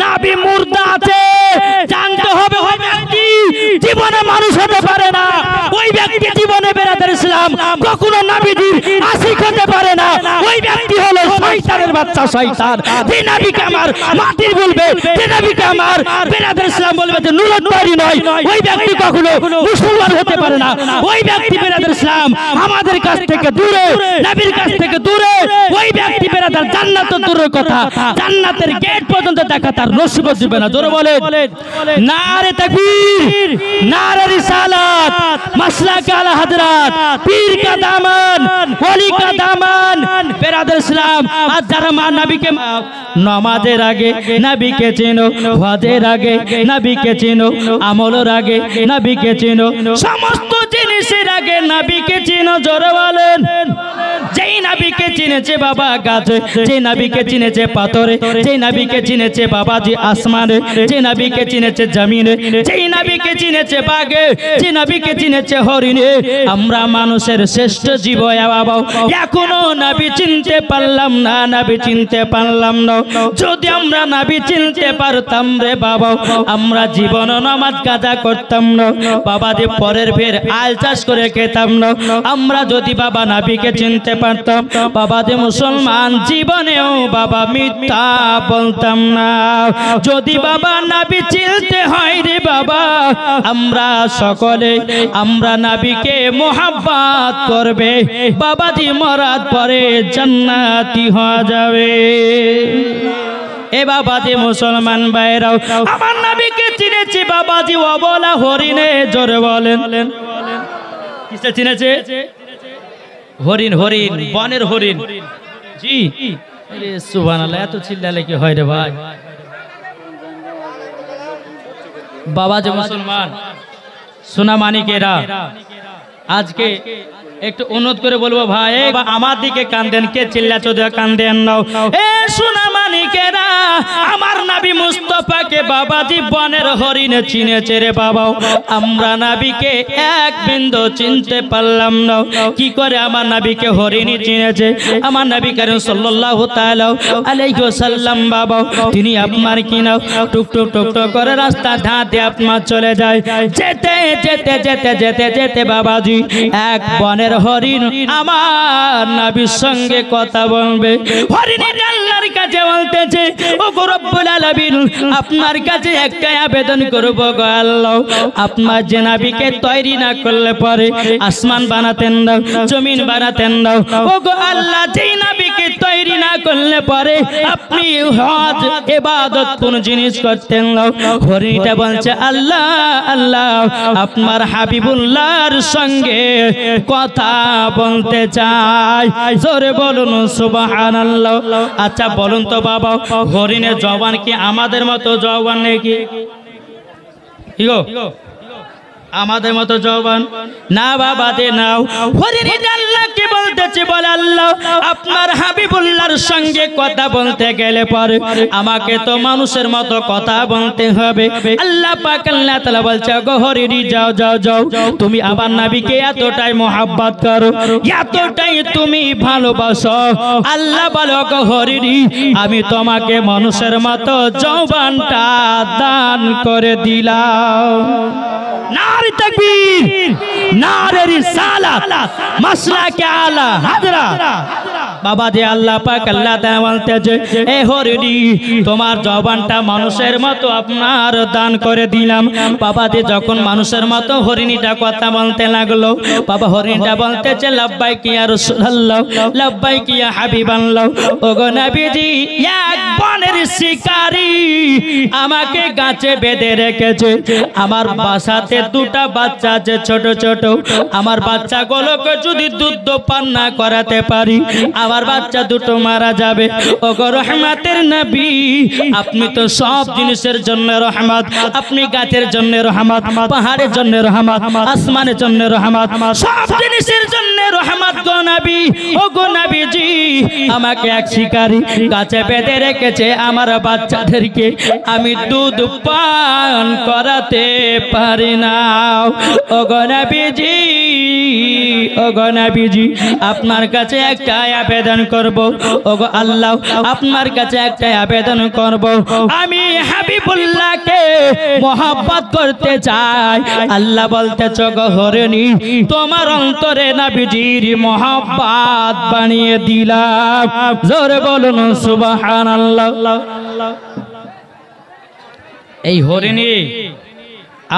নাবি মুর্দা আছে জানতে হবে হবে কি জীবনে মানুষ হতে পারে না ওই ব্যক্তি জীবনে বেড়াতের ইসলাম কখনো নাবিদির আশিক খেতে পারে না ওই ব্যক্তি হলো শয়তানের বাচ্চা শয়তান যে নাবিকে আমার মাটির বলবে যে নাবিকে আমার বেড়াতের ইসলাম বলবে যে নুরত তৈরি নয় ওই ব্যক্তি কখনো মুসলমান হতে পারে না ওই ব্যক্তি বেড়াতের ইসলাম আমাদের কাছ থেকে দূরে নাবির কাছ থেকে দূরে ওই ব্যক্তি বেড়াতার জান্নাত দূরে কথা জান্নাতের গেট পর্যন্ত দেখা তার নসিব দিবে না জোরে বলে না রে তাকবীর না নার রিসালাত মাসলাক আলা হযরত পীর কা দামান ওলি কা দামান বেরাদার ইসলাম আজ যারা মা নবীকে নমাজের আগে নবীকে চেনো হজের আগে নবীকে চেনো আমলের আগে নবীকে চেনো সমস্ত চিনিসের আগে নাবিকে চিনো জোরে বলেন যেই নাবিকে চিনেছে বাবা গাছে যেই নাবিকে চিনেছে পাথরে যেই নাবিকে চিনেছে বাবাজি আসমানে যেই নাবিকে চিনেছে জমিনে যেই নাবিকে চিনেছে বাগে যে নাবিকে চিনেছে হরিণে আমরা মানুষের শ্রেষ্ঠ জীব বাবা এখনো নাবি চিনতে পারলাম না নাবি চিনতে পারলাম না যদি আমরা নাবি চিনতে পারতাম রে বাবা আমরা জীবন নামাজ গাদা করতাম না বাবাজি পরের ফের আল চাষ করে খেতাম না আমরা যদি বাবা নাবিকে চিনতে পারতাম বাবা যে মুসলমান জীবনেও বাবা মিথ্যা বলতাম না যদি বাবা নাবি চিনতে হয় রে বাবা আমরা সকলে আমরা নাবিকে মোহাব্বাত করবে বাবা বাবাজি মরার পরে জান্নাতি হওয়া যাবে এ বাবাজি মুসলমান ভাইরাও আমার নাবিকে চিনেছি বাবাজি অবলা হরিণে জোরে বলেন কিসে চিনেছে হরিণ হরিণ বনের হরিণ জি সুবান এত চিল্লালে কি হয় রে ভাই বাবা যে মুসলমান সোনা মানিকেরা আজকে একটু অনুরোধ করে বলবো ভাই আমার দিকে কান্দেন কে চিল্লা চোদ্দ কান্দেন নাও এ সোনা মানিকেরা আমার নাবি মুস্তফাকে বাবাজি বনের হরিণে চিনেছে রে বাবাও আমরা নাবিকে এক বিন্দু চিনতে পারলাম না কি করে আমার নাবিকে হরিণী চিনেছে আমার নাবি কারণ সাল্লাল্লাহু তাআলা আলাইহি ওয়াসাল্লাম বাবা তিনি আপনার কি নাও টুক টুক টুক টুক করে রাস্তা ধাঁতে আপনার চলে যায় যেতে যেতে যেতে যেতে যেতে বাবাজি এক বনের পথের হরিণ আমার নাবির সঙ্গে কথা বলবে হরিণের আল্লাহর কাছে বলতেছে ও রব্বুল আলামিন আপনার কাছে একটা আবেদন করব গো আল্লাহ আপনার যে নাবিকে তৈরি না করলে পরে আসমান বানাতেন দাও জমিন বানাতেন দাও ও গো আল্লাহ যেই নাবিকে তৈরি না করলে পরে আপনি হজ ইবাদত কোন জিনিস করতেন দাও হরিণটা বলছে আল্লাহ আল্লাহ আপনার হাবিবুল্লাহর সঙ্গে কত কথা বলতে চাই জোরে বলুন সুবাহান আচ্ছা বলুন তো বাবা হরিণের জবান কি আমাদের মতো জবান কি গো আমাদের মতো জবান না বাবা দে নাও হরিণী কি বলতেছি বল আল্লাহ আপনার হাবিবুল্লাহর সঙ্গে কথা বলতে গেলে পরে আমাকে তো মানুষের মতো কথা বলতে হবে আল্লাহ পাক আল্লাহ তাআলা বলছে গো হরিণী যাও যাও যাও তুমি আমার নবীকে এতটাই মোহাব্বত করো এতটাই তুমি ভালোবাসো আল্লাহ বলো গো হরিণী আমি তোমাকে মানুষের মতো জবানটা দান করে দিলাম تکبیر ناری ت مسلا کے حضرہ বাবা যে আল্লাহ পাক আল্লাহ যে এ হরিণী তোমার জবানটা মানুষের মতো আপনার দান করে দিলাম বাবা যে যখন মানুষের মতো হরিণীটা কথা বলতে লাগলো বাবা হরিণীটা বলতে যে লাভবাই কিয়া রসুল্লাহ লাভবাই কিয়া হাবিব আনলাম ওগো নাবিজি এক বনের শিকারি আমাকে গাছে বেঁধে রেখেছে আমার বাসাতে দুটা বাচ্চা আছে ছোট ছোট আমার বাচ্চাগুলোকে যদি দুধ পান না করাতে পারি আমার বাচ্চা দুটো মারা যাবে ওগো রহমাতের নাবি আপনি তো সব জিনিসের জন্য রহমত আপনি গাছের জন্য রহমত পাহাড়ের জন্য রহমত আসমানের জন্য রহমত সব জিনিসের জন্য রহমত গো নবী ও গো জি আমাকে এক শিকারী গাছে বেঁধে রেখেছে আমার বাচ্চাদেরকে আমি দুধ পান করাতে পারি না ও গো নবীজি অগনাবিজি আপনার কাছে একটা আবেদন করব ওগো আল্লাহ আপনার কাছে একটা আবেদন করব আমি হাবিবুল্লাহকে করতে চাই আল্লাহ বলতে হরেনি তোমার অন্তরে নাবিজির বানিয়ে দিলাম জোরে বলুন এই হরিণী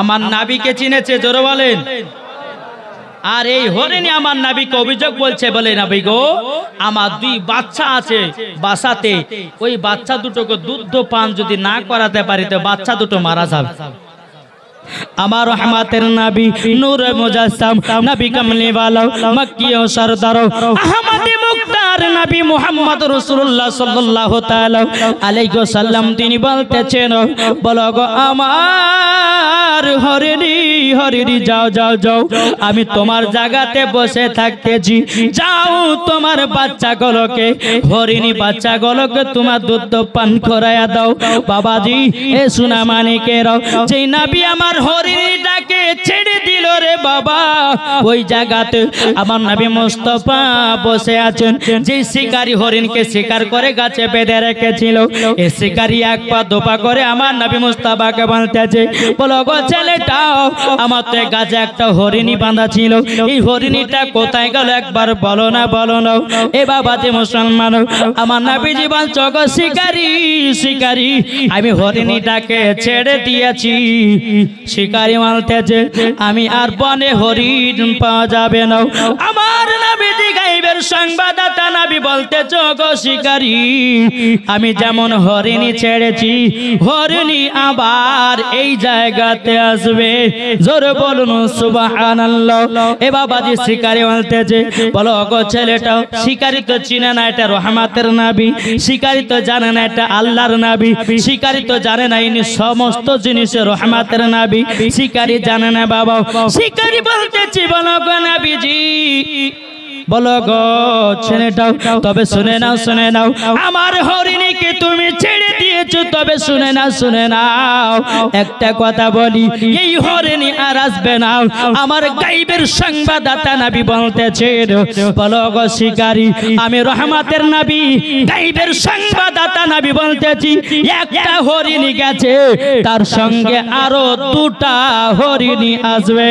আমার নাবিকে চিনেছে জোরে বলেন আর এই হরিণী আমার নাবিকে অভিযোগ বলছে বলে নাবিক গো আমার দুই বাচ্চা আছে বাসাতে ওই বাচ্চা দুটোকে দুধ পান যদি না করাতে পারি তো বাচ্চা দুটো মারা যাবে আমার রহমাতের নাবি নূর মুজাসসাম নবী কামলি ওয়ালা মক্কী ও সরদার আহমদে মুক্তার নবী মুহাম্মদ রাসূলুল্লাহ সাল্লাল্লাহু তাআলা আলাইহি ওয়াসাল্লাম তিনি বলতেছেন বলো গো আমার হরিরি হরিরি যাও যাও যাও আমি তোমার জায়গাতে বসে থাকতেছি যাও তোমার বাচ্চা গলকে হরিণী বাচ্চা গলকে তোমার দুধ পান করায়া দাও বাবাজি এ সুনামানিকেরাও যেই নবী আমার হরির ছেড়ে দিল রে বাবা ওই জায়গাতে আমার নবী মোস্তফা বসে আছেন যে শিকারী হরিণকে শিকার করে গাছে বেঁধে রেখেছিল এ শিকারী এক পা দোপা করে আমার নবী মোস্তফাকে বাঁধতেছে বলো গো ছেলেটাও আমার তো গাছে একটা হরিণী বাঁধা ছিল এই হরিণীটা কোথায় গেল একবার বলো না বলো না এ বাবা যে মুসলমান আমার নবী জীবন চক শিকারী শিকারী আমি হরিণীটাকে ছেড়ে দিয়েছি শিকারি মানতেছে আমি আর বনে হরিণ পাওয়া যাবে না আমার নাবিজি গাইবের সংবাদদাতা নাবি বলতেছ গো শিকারি আমি যেমন হরিণী ছেড়েছি হরিণী আবার এই জায়গাতে আসবে জোরে বলুন সুবহানাল্লাহ এ বাবা যে শিকারি বলতেছে বলো গো ছেলেটাও শিকারি তো চিনে না এটা রহমাতের নাবি শিকারি তো জানে না এটা আল্লাহর নাবি শিকারি তো জানে না ইনি সমস্ত জিনিসের রহমাতের নাবি শিকারি জানে না বাবা শিকারি বলতে জীবন গো নাবিজি বলো গো ছেলেটাও তবে শুনে নাও শুনে নাও আমার হরিণীকে তুমি ছেড়ে দিয়েছো তবে শুনে না শুনে নাও একটা কথা বলি এই হরিণী আর আসবে না আমার গাইবের সংবাদদাতা নাবি বলতেছে বলো গো শিকারি আমি রহমাতের নাবি গাইবের সংবাদদাতা নাবি বলতেছি একটা হরিণী গেছে তার সঙ্গে আরো দুটা হরিণী আসবে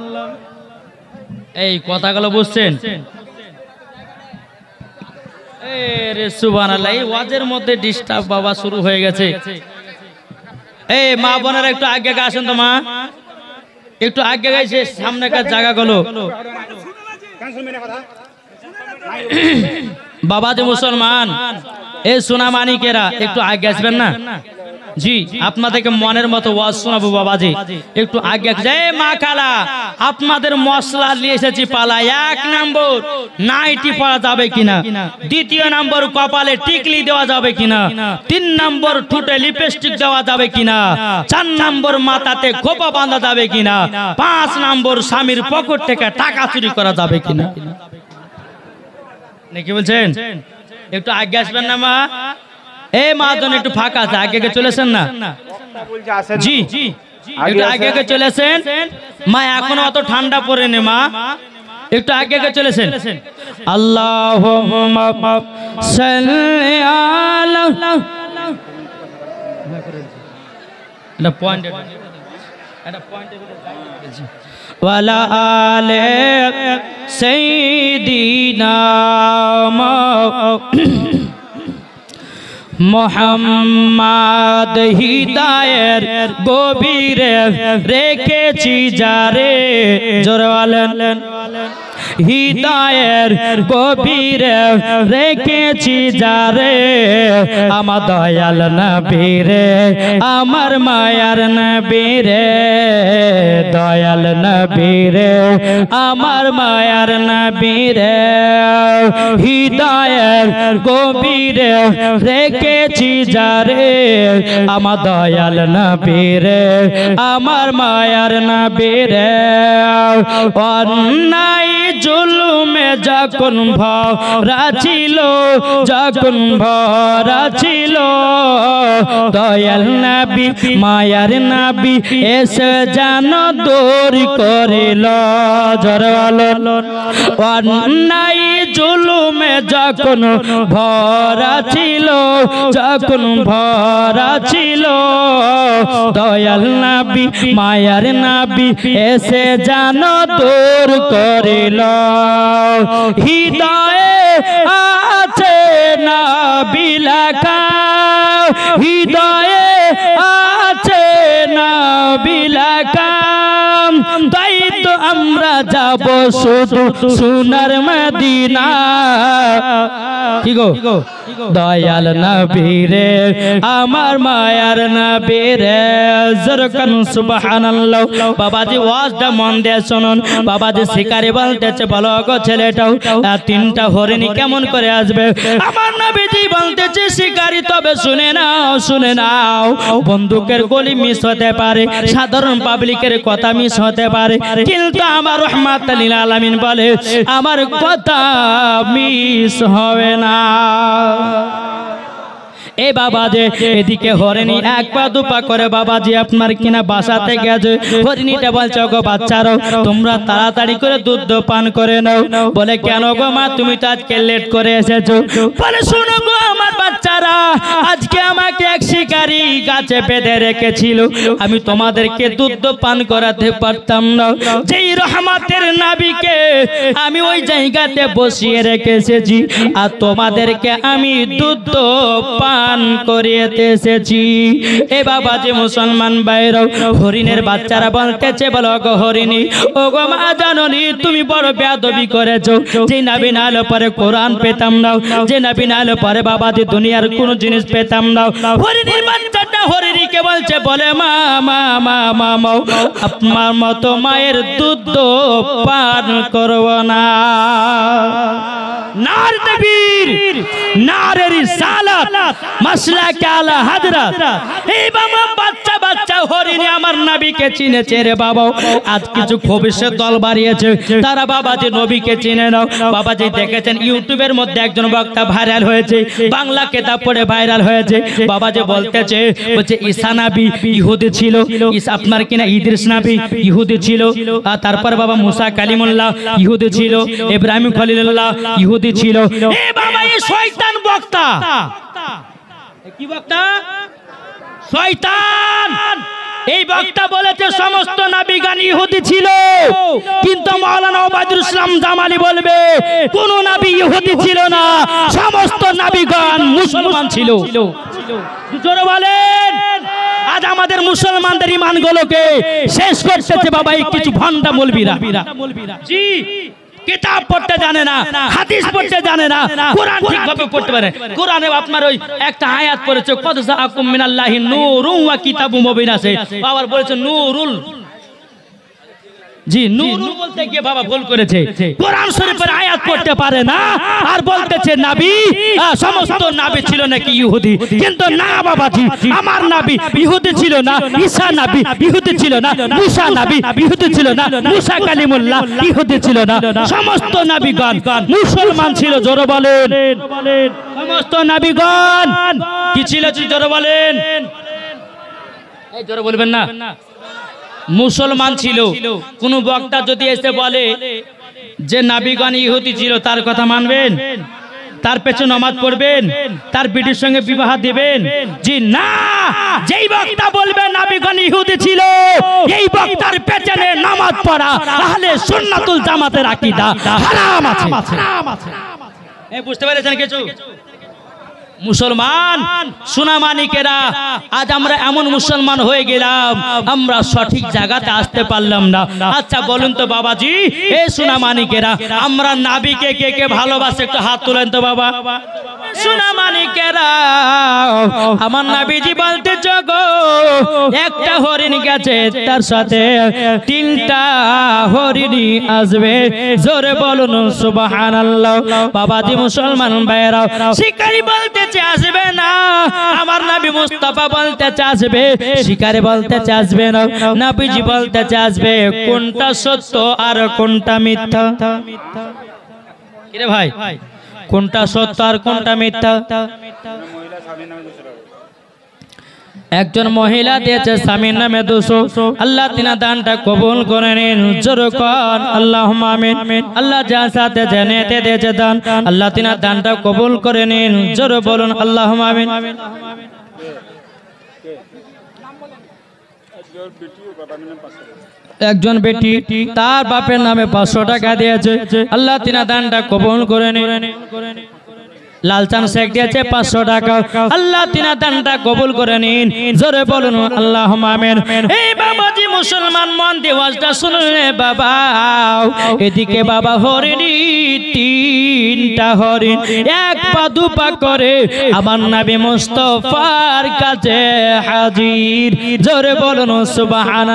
এই কথাগুলো বুঝছেন মধ্যে ডিস্টার্ব বাবা শুরু হয়ে গেছে এই মা একটু আগে তো মা একটু সামনেকার জায়গাগুলো বাবা যে মুসলমান এই সোনামানিকেরা একটু আগে আসবেন না জি আপনাদেরকে মনের মতো ওয়াজ শোনাবো জি একটু আগে জয় মা কালা আপনাদের মশলা নিয়ে এসেছি পালা এক নম্বর নাইটি পরা যাবে কিনা দ্বিতীয় নম্বর কপালে টিকলি দেওয়া যাবে কিনা তিন নম্বর ঠোঁটে লিপস্টিক দেওয়া যাবে কিনা চার নম্বর মাথাতে খোপা বাঁধা যাবে কিনা পাঁচ নম্বর স্বামীর পকেট থেকে টাকা চুরি করা যাবে কিনা নাকি বলছেন একটু আগে আসবেন না মা এ মাজন একটু ফাঁকা আগে আগে চলেছেন না জি জি একটু আগে আগে চলেছেন মা এখন অত ঠান্ডা পড়েনি মা একটু আগে আগে চলেছেন আল্লাহ এটা পয়েন্ট ولا آل سيدنا মোহাম্মদ হৃদায়ের গভীরে রেখেছি যারে জোরওয়ালেন হৃদয়ের কবিরে রেখেছি যারে আমার দয়াল নবীরে আমার মায়ার নবীরে দয়াল নবীরে আমার মায়ার নবীরে হৃদয়ের কবিরে রেখেছি যারে আমার দয়াল নবীরে আমার মায়ার নবীরে অন্যায় জুলুমে যখন ভরা ছিল যখন ভরা ছিল দয়াল নাবি মায়ার নাবি এসে জান দৌড় করিল জরওয়াল অন্যায় জুলুমে যখন ভরা ছিল যখন ভরা ছিল দয়াল নাবি মায়ার নাবি এসে জান তোর করিল হৃদয়ে আছে না বিলাখা হৃদয়ে আছে না বিলাকা যাব শুধু সোনার মদিনা কি গো দয়াল নবীরে আমার মায়ার নবীরে জরকান সুবহানাল্লাহ বাবাজি ওয়াজটা মন দিয়ে শুনুন বাবাজি শিকারি বলতেছে বলো গো ছেলেটাও তিনটা হরিণী কেমন করে আসবে আমার নবীজি বলতেছে শিকারি তবে শুনে নাও শুনে নাও বন্দুকের গলি মিস হতে পারে সাধারণ পাবলিকের কথা মিস হতে পারে কিন্তু আমার রহমাত আলীল আলামিন বলে আমার কথা মিস হবে না এ বাবা যে এদিকে হরিণী এক পা দু পা করে বাবাজি আপনার কিনা বাসাতে গেছে হরিণীটা বলছে গো বাচ্চারও তোমরা তাড়াতাড়ি করে দুধ পান করে নাও বলে কেন গো মা তুমি তো আজকে লেট করে এসেছো বলে শোনো গো আমার বাচ্চারা আজকে আমাকে এক শিকারি গাছে বেঁধে রেখেছিল আমি তোমাদেরকে দুধ পান করাতে পারতাম না যেই রহমাতের নাবিকে আমি ওই জায়গাতে বসিয়ে রেখে এসেছি আর তোমাদেরকে আমি দুধ পান করিয়েতে এসেছি এ বাবা যে মুসলমান বাইরাও হরিণের বাচ্চারা বলতেছে বলো গো হরিণী ও গো মা জাননী তুমি বড় বেদবি করেছো যে নাবিনাল পরে কোরআন পেতাম না যে নাবিনাল পরে বাবা যে দুনিয়া দুনিয়ার কোন জিনিস পেতাম না হরিণীর বাচ্চাটা হরিণীকে বলছে বলে মা মা মা মা মা আপনার মতো মায়ের দুধ পান করব না নার রিসালাত আলা হযরত বাবা বাচ্চা বাচ্চা হরিণী আমার চিনেছে রে বাবা আজ কিছু ভবিষ্যৎ দল বাড়িয়েছে তারা বাবাজি নবীকে চিনে নাও বাবাজি দেখেছেন ইউটিউবের মধ্যে একজন বক্তা ভাইরাল হয়েছে বাংলাকে কেতাব পড়ে ভাইরাল হয়েছে বাবা যে বলতেছে বলছে ঈসা নাবি ইহুদি ছিল আপনার কিনা ইদ্রিস নাবি ইহুদি ছিল আর তারপর বাবা মুসা কালিমুল্লাহ ইহুদি ছিল ইব্রাহিম খলিলুল্লাহ ইহুদি ছিল এ বাবা এই শয়তান বক্তা কি বক্তা শয়তান এই বক্তা বলেছে সমস্ত নাবিগান ইহুদি ছিল কিন্তু মাওলানা ওবায়দুল ইসলাম জামালি বলবে কোন নাবি ইহুদি ছিল না সমস্ত নাবিগান মুসলমান ছিল জোরে বলেন আজ আমাদের মুসলমানদের ইমানগুলোকে শেষ করতেছে বাবা এই কিছু ভণ্ডা মলবিরা জি কিতাব পড়তে জানে না হাদিস পড়তে জানে না কোরআন ঠিকভাবে পড়তে পারে কোরআনে আপনার ওই একটা আয়াত পড়েছে কত সাআকুম মিনাল্লাহি নূরুন ওয়া কিতাবুম মুবিন আছে আবার বলেছে নূরুল জি বলতে গিয়ে বাবা ভুল করেছে কোরআন শরীফের আয়াত পড়তে পারে না আর বলতেছে নাবি সমস্ত নাবি ছিল নাকি ইহুদি কিন্তু না বাবাজি আমার নাবি ইহুদি ছিল না ঈসা নাবি ইহুদি ছিল না মুসা নাবি ইহুদি ছিল না মুসা কালিমুল্লাহ ইহুদি ছিল না সমস্ত নাবিগণ মুসলমান ছিল জোরে বলেন সমস্ত নাবিগণ কি ছিল জোরে বলেন এই জোরে বলবেন না মুসলমান ছিল কোন বক্তা যদি এসে বলে যে নাবিগণ ইহুদি ছিল তার কথা মানবেন তার পেছনে নমাজ পড়বেন তার বিটির সঙ্গে বিবাহ দিবেন জি না যেই বক্তা বলবে নাবিগণ ইহুদি ছিল এই বক্তার পেছনে নামাজ পড়া তাহলে সুন্নাতুল জামাতের আকীদা হারাম আছে বুঝতে পেরেছেন কিছু মুসলমান সুনামানিকেরা আজ আমরা এমন মুসলমান হয়ে গেলাম আমরা সঠিক জায়গাতে আসতে পারলাম না আচ্ছা বলুন তো বাবাজি এ সুনামানিকেরা আমরা নাবিকে কে কে ভালোবাসে একটু হাত তুলেন তো বাবা সোনা মানিকেরা আমার নাবিজি বলতে চগ একটা হরিণ গেছে তার সাথে তিনটা হরিণী আসবে জোরে বলুন সুবাহান বাবাজি মুসলমান ভাইরাও শিকারি বলতে আসবে না আমার নাবি মুস্তফা বলতে আসবে শিকারি বলতে আসবে না নাবিজি বলতে আসবে কোনটা সত্য আর কোনটা মিথ্যা কিরে ভাই কোনটা সত্য আর কোনটা মিথ্যা একজন মহিলা দিয়েছে স্বামীর নামে দুশো আল্লাহ তিনা দানটা কবুল করে নিন আল্লাহ আল্লাহ যার সাথে জেনেতে দিয়েছে দান আল্লাহ তিনা দানটা কবুল করে নিন জোর বলুন আল্লাহ আমিন একজন বেটি তার বাপের নামে পাঁচশো টাকা দিয়েছে আল্লাহ তিনা দানটা কবন করে নি লালচান শেখ দিয়েছে পাঁচশো টাকা আল্লাহ তিনা দানটা কবুল করে নিন জোরে বলুন আল্লাহ মামেন এই বাবাজি মুসলমান মন দিবসটা শুনুন বাবা এদিকে বাবা হরিণী তিনটা হরিণ এক পা দু পা করে আমার নাবি মুস্তফার কাছে হাজির জোরে বলুন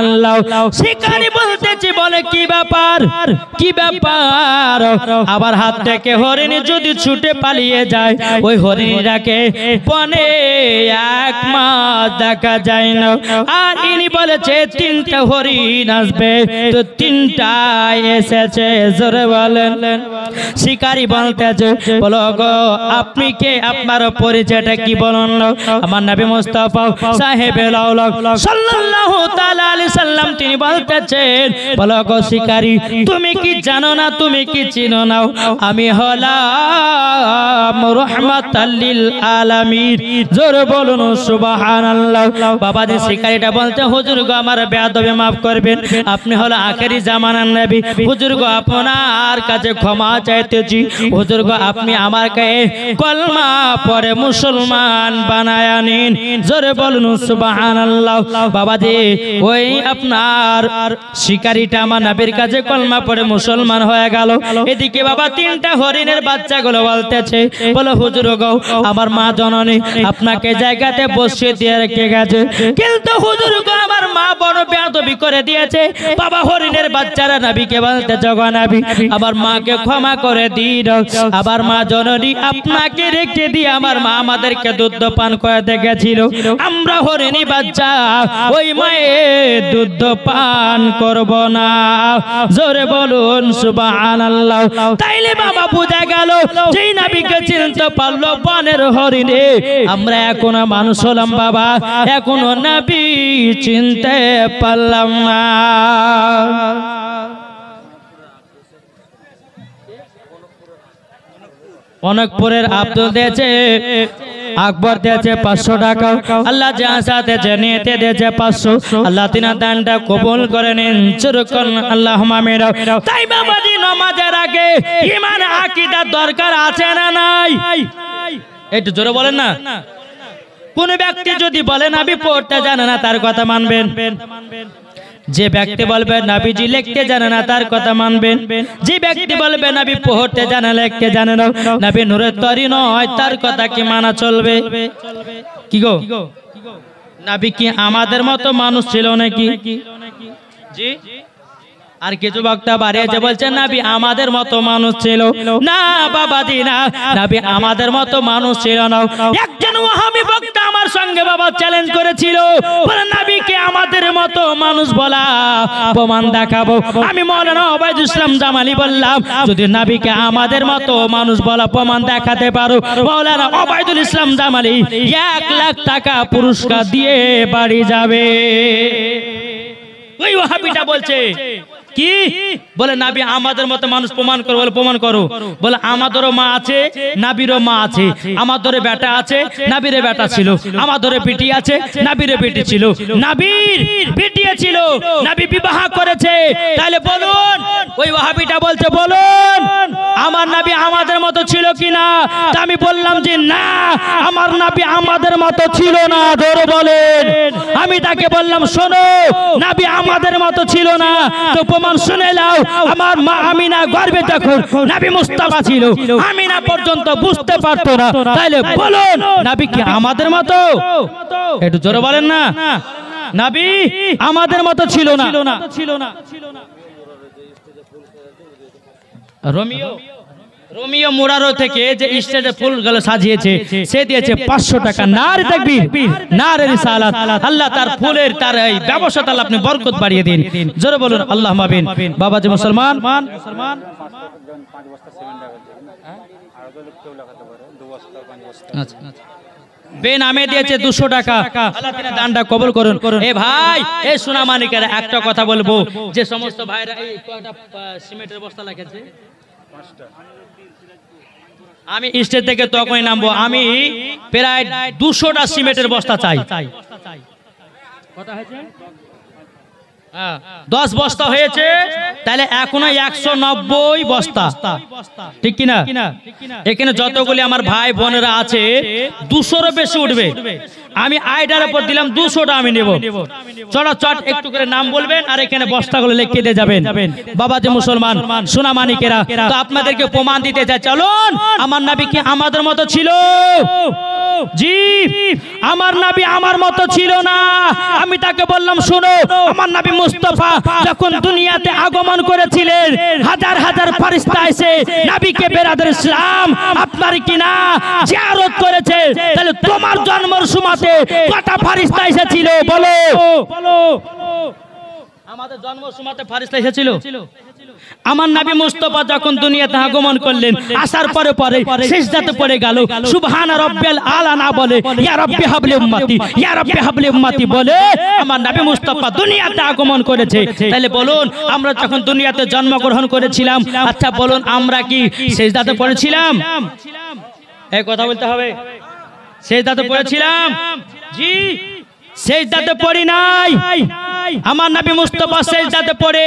আল্লাহ শিকারি বলতেছি বলে কি ব্যাপার কি ব্যাপার আবার হাত থেকে হরিণ যদি ছুটে পালিয়ে যায় যায় ওই বনে এক দেখা যায় না আর ইনি বলেছে তিনটা হরিণ আসবে তো তিনটা এসেছে জোরে বলেন শিকারি বলতেছে আপনি কে আপনার পরিচয়টা কি বলুন আমার নবী মুস্তাফা সাহেব সাল্লাম তিনি বলতেছেন বলো শিকারি তুমি কি জানো না তুমি কি চিনো না আমি হলাম শিকারিটা আমার আপনি হলো আখেরি জামানার নবী আপনার কাছে ক্ষমা চাইতেছি আপনি আমার কাছে কলমা পরে মুসলমান বানায় নিন জোরে বলুন সুবহানাল্লাহ বাবা দি ওই আপনার শিকারিটা আমার নবীর কাছে কলমা পরে মুসলমান হয়ে গেল এদিকে বাবা তিনটা হরিণের বাচ্চাগুলো বলতেছে বলে হুজুর গো আমার মা জননী আপনাকে জায়গাতে বসিয়ে দিয়ে রেখে গেছে কিন্তু হুজুর গো আমার মা বড় বেয়াদবি করে দিয়েছে বাবা হরিণের বাচ্চারা নাবিকে বলতে জগনাবি আমার মাকে ক্ষমা করে দিন আবার মা জননী আপনাকে রেখে দিয়ে আমার মা আমাদেরকে দুধ পান করাতে গেছিল আমরা হরিণী বাচ্চা ওই মায়ের দুধ পান করব না জোরে বলুন সুবহানাল্লাহ তাইলে বাবা বুঝা গেল যেই নাবিকে ছিল চিনতে পারলো বনের হরিণে আমরা এখনো মানুষ হলাম বাবা এখনো নাবি চিনতে পারলাম না অনকপুরের আব্দুল দিয়েছে আকবর দিয়েছে পাঁচশো টাকা আল্লাহ জাহাজা দিয়েছে নিয়েতে দিয়েছে পাঁচশো আল্লাহ তিন দানটা কবুল করে নিন চুরুকন আল্লাহ মামিরাও তাই বাবাজি নমাজের আগে ইমান দরকার আছে না নাই একটু জোরে বলেন না কোন ব্যক্তি যদি বলেন আমি পড়তে জানে না তার কথা মানবেন যে ব্যক্তি বলবে নাবিজি লিখতে জানে না তার কথা মানবেন যে ব্যক্তি বলবে নাবি পড়তে জানে লিখতে জানে না নাবি নূরের তরি নয় তার কথা কি মানা চলবে কি গো নাবি কি আমাদের মতো মানুষ ছিল নাকি জি আর কিছু বক্তা বাড়িয়েছে বলছেন নাবি আমাদের মতো মানুষ ছিল না বাবা দি নাবি আমাদের মতো মানুষ ছিল না একজন ওহামি বক্তা আমার সঙ্গে বাবা চ্যালেঞ্জ করেছিল নাবিকে আমাদের মতো মানুষ বলা প্রমাণ দেখাবো আমি মৌলানা ওবায়দুল ইসলাম জামালি বললাম যদি নাবিকে আমাদের মতো মানুষ বলা প্রমাণ দেখাতে পারো মৌলানা ওবায়দুল ইসলাম জামালি এক লাখ টাকা পুরস্কার দিয়ে বাড়ি যাবে ওই ওহাবিটা বলছে কি বলে নাবি আমাদের মতো মানুষ প্রমাণ করো বলে প্রমাণ করো বলে আমাদেরও মা আছে নাবিরও মা আছে আমাদেরও বেটা আছে নাবিরে বেটা ছিল আমাদেরও বেটি আছে নাবিরে বেটি ছিল নাবির বেটি ছিল নাবি বিবাহ করেছে তাহলে বলুন ওই ওয়াহাবিটা বলছে বলুন আমার নাবি আমাদের মতো ছিল কিনা তা আমি বললাম যে না নাবি আমাদের মতো ছিল না ধরে বলেন আমি তাকে বললাম শোনো নাবি আমাদের মতো ছিল না তো প্রমাণ শুনে নাও আমার মা আমিনা গর্বে তখন নাবি মুস্তাফা ছিল আমিনা পর্যন্ত বুঝতে পারতো না তাইলে বলুন নাবি কি আমাদের মতো একটু জোরে বলেন না নাবি আমাদের মতো ছিল না ছিল না ছিল না রোমিও রোমিও মুরারো থেকে যে স্টেজে ফুলগুলো সাজিয়েছে সে দিয়েছে পাঁচশো টাকা নার দেখবি নারের সালাত আল্লাহ তার ফুলের তার এই ব্যবসাটা আপনি বরকত বাড়িয়ে দিন জোরে বলুন আল্লাহ মাবিন বাবা যে মুসলমান আচ্ছা, আচ্ছা। বেনামে দিয়েছে দুশো টাকা দানটা কবল করুন এ ভাই এ সোনা মানিকের একটা কথা বলবো যে সমস্ত ভাইরা সিমেন্টের বস্তা লেখেছে আমি স্টেজ থেকে তখনই নামবো আমি প্রায় দুশোটা সিমেন্টের বস্তা চাই কথা হয়েছে দশ বস্তা হয়েছে তাহলে এখনো একশো নব্বই বস্তা ঠিক কিনা এখানে যতগুলি আমার ভাই বোনেরা আছে দুশোরও বেশি উঠবে আমি আইডার উপর দিলাম দুশোটা আমি নেব চড়া চট একটু করে নাম বলবেন আর এখানে বস্তাগুলো লিখে দিয়ে যাবেন বাবা যে মুসলমান সোনা মানিকেরা তো আপনাদেরকে প্রমাণ দিতে চাই চলুন আমার নাবি কি আমাদের মতো ছিল জি আমার নাবি আমার মতো ছিল না আমি তাকে বললাম শুনো আমার নাবি মুস্তফা যখন দুনিয়াতে আগমন করেছিলেন হাজার হাজার ফারিস্তা এসে নাবিকে বেরাদের ইসলাম আপনার কি না জিয়ারত করেছে তাহলে তোমার জন্মের সুমাতে কটা ফারিস্তা এসেছিল বলো আমাদের জন্ম সুমাতে ফারিস্তা এসেছিল আমার নাবি মুস্তফা যখন দুনিয়াতে আগমন করলেন আসার পরে পরে সিজদাতে পড়ে গেল সুবহান রব্বিল আলা বলে ইয়া রব্বি হাবলি উম্মতি ইয়া রব্বি হাবলি উম্মতি বলে আমার নাবি মুস্তফা দুনিয়াতে আগমন করেছে তাহলে বলুন আমরা যখন দুনিয়াতে জন্মগ্রহণ করেছিলাম আচ্ছা বলুন আমরা কি সিজদাতে পড়েছিলাম এই কথা বলতে হবে সিজদাতে পড়েছিলাম জি সেজদাতে পড়ি নাই আমার নবী মুস্তাফা সেজদাতে পড়ে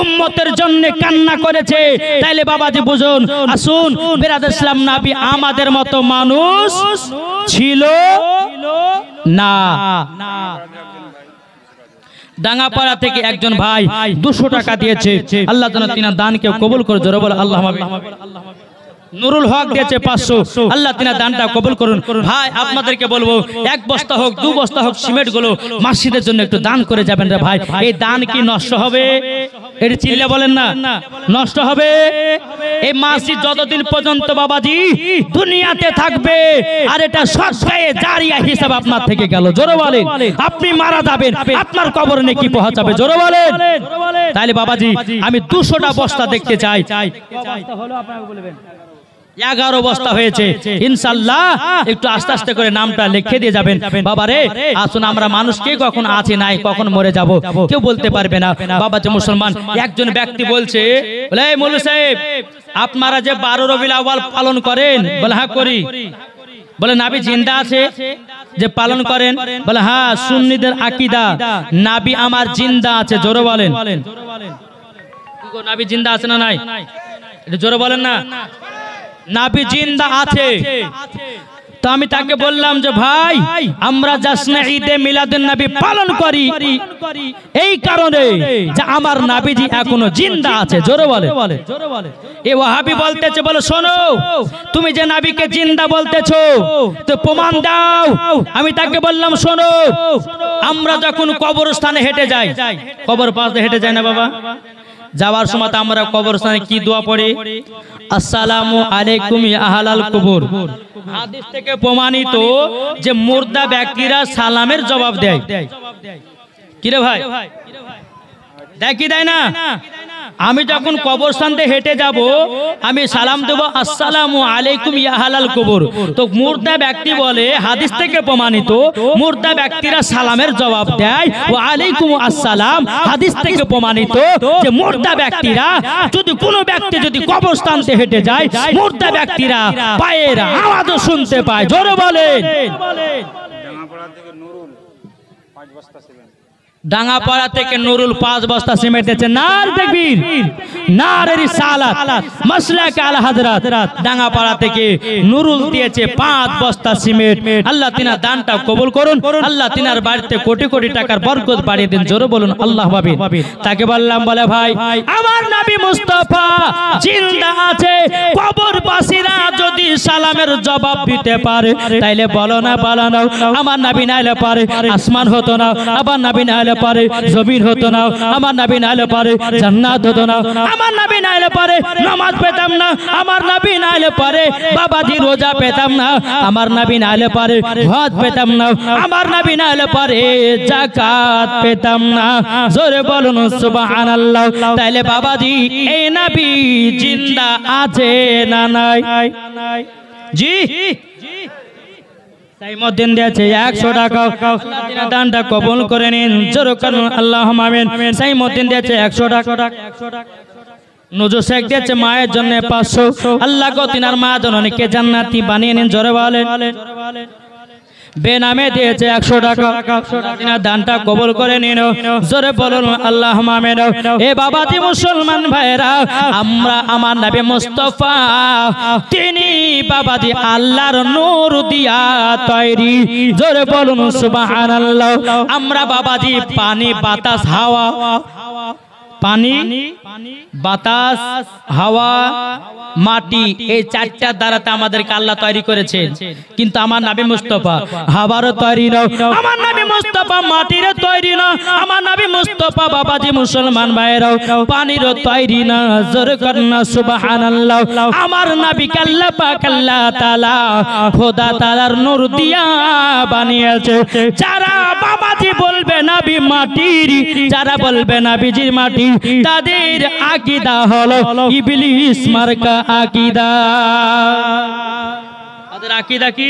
উম্মতের জন্য কান্না করেছে তাইলে বাবাজি বুঝুন আসুন বিরাদ ইসলাম নবী আমাদের মতো মানুষ ছিল না ডাঙ্গাপাড়া থেকে একজন ভাই দুশো টাকা দিয়েছে আল্লাহ যেন দানকে কবুল করে জোরে বলে আল্লাহ আল্লাহ নুরুল হক দিয়েছে পাঁচশো আল্লাহ তিনা দানটা কবুল করুন ভাই আপনাদেরকে বলবো এক বস্তা হোক দু বস্তা হোক সিমেন্ট গুলো মাসিদের জন্য একটু দান করে যাবেন রে ভাই এই দান কি নষ্ট হবে এটা চিল্লা বলেন না নষ্ট হবে এই মাসি যতদিন পর্যন্ত বাবাজি দুনিয়াতে থাকবে আর এটা সৎসাহে জারিয়া হিসাব আপনার থেকে গেল জোরে বলেন আপনি মারা যাবেন আপনার কবর কি পৌঁছাবে জোরে বলেন তাহলে বাবাজি আমি দুশোটা বস্তা দেখতে চাই হলো আপনাকে বলবেন এগারো বস্তা হয়েছে ইনশাল্লাহ একটু আস্তে আস্তে করে নামটা লিখে দিয়ে যাবেন বাবা রে আসুন আমরা মানুষ কে কখন আছে নাই কখন মরে যাব কেউ বলতে পারবে না বাবা যে মুসলমান একজন ব্যক্তি বলছে বলে মলু সাহেব আপনারা যে বারো রবিল আওয়াল পালন করেন বলে হ্যাঁ করি বলে নাবি জিন্দা আছে যে পালন করেন বলে হ্যাঁ সুন্নিদের আকিদা নাবি আমার জিন্দা আছে জোরে বলেন নাবি জিন্দা আছে না নাই জোরে বলেন না নাবি জিন্দা আছে তো আমি তাকে বললাম যে ভাই আমরা জাসনে ঈদে মিলাদুন নবী পালন করি এই কারণে যে আমার নাবিজি এখনো জিন্দা আছে জোরে বলে এ ওয়াহাবি বলতেছে বলে শোনো তুমি যে নাবিকে জিন্দা বলতেছো তো প্রমাণ দাও আমি তাকে বললাম শোনো আমরা যখন কবরস্থানে হেঁটে যাই কবর পাশে হেঁটে যাই না বাবা যাওয়ার সময় আমরা কবরস্থানে কি দোয়া পড়ি আসসালামু আলাইকুম আহলাল কবর হাদিস থেকে প্রমাণিত যে মুর্দা ব্যক্তিরা সালামের জবাব দেয় কিরে ভাই দেয় কি দেয় না আমি যখন কবরস্থানতে হেঁটে যাব আমি সালাম দেব আসসালামু আলাইকুম ইয়াহালাল কবর তো মুর্দা ব্যক্তি বলে হাদিস থেকে প্রমাণিত মুর্দা ব্যক্তিরা সালামের জবাব দেয় ও আলাইকুম আসসালাম হাদিস থেকে প্রমাণিত যে মুর্দা ব্যক্তিরা যদি কোনো ব্যক্তি যদি কবরস্থানতে হেঁটে যায় মুর্দা ব্যক্তিরা পায়ের আওয়াজও শুনতে পায় জোরে বলেন পাঁচ বস্তা ছিলেন ডাঙাপাড়া থেকে নুরুল পাঁচ বস্তা সিমেন্ট দিয়েছে নার দেখবির নারের সালাত মাসলাকে আল হযরত ডাঙাপাড়া থেকে নুরুল দিয়েছে পাঁচ বস্তা সিমেন্ট আল্লাহ তিনার দানটা কবুল করুন আল্লাহ তিনার বাড়িতে কোটি কোটি টাকার বরকত বাড়িয়ে দিন জোরে বলুন আল্লাহ ভাবি তাকে বললাম বলে ভাই আমার নবী মুস্তাফা জিন্দা আছে কবর বাসীরা যদি সালামের জবাব দিতে পারে তাইলে বলো না বলো না আমার নবী নাইলে পারে আসমান হতো না আবার নবী নাইলে নাইলে পারে জমিন হতো না আমার নাবি নাইলে পারে জান্নাত হতো না আমার নাবি নাইলে পারে নামাজ পেতাম না আমার নাবি নাইলে আইলে পারে বাবাজি রোজা পেতাম না আমার নাবি নাইলে পারে হজ পেতাম না আমার নাবি নাইলে পারে জাকাত পেতাম না জোরে বলুন সুবহানাল্লাহ তাইলে বাবাজি এই নাবি জিন্দা আছে না নাই জি সাইমউদ্দিন দিয়েছে টাকা আল্লাহ দানটা কবুল করে নিন জোরে করুন আল্লাহু দিয়েছে একশো টাকা একশো টাকা নজর শেখ দিয়েছে মায়ের জন্য পাঁচশো আল্লাহ গো আর মা অনেকে জান্নাতি বানিয়ে নিন জোরে বলেন বেনামে দিয়েছে একশো টাকা দানটা কবল করে নিন জোরে বলুন আল্লাহ মামেন এ বাবা তি মুসলমান ভাইরা আমরা আমার নামে মুস্তফা তিনি বাবা দি আল্লাহর নূর দিয়া তৈরি জোরে বলুন সুবাহ আমরা বাবাজি পানি বাতাস হাওয়া পানি বাতাস হাওয়া মাটি এই চারটা দ্বারাতে আমাদের কাল্লা তৈরি করেছে কিন্তু আমার নাবি মুস্তফা হাওয়ারও তৈরি নয় আমার নাবি মুস্তফা মাটির তৈরি না আমার নাবি মুস্তফা বাবাজি মুসলমান ভাইরাও পানিরও তৈরি না জোর করনা সুবহানাল্লাহ আমার নাবি কাল্লা পাক আল্লাহ তাআলা খোদা তালার নূর দিয়া বানিয়েছে যারা বাবাজি বলে বলবে না বি মাটির যারা বলবে না বিজির মাটি তাদের আকিদা হলো ইবলিস মার্কা আকিদা তাদের আকিদা কি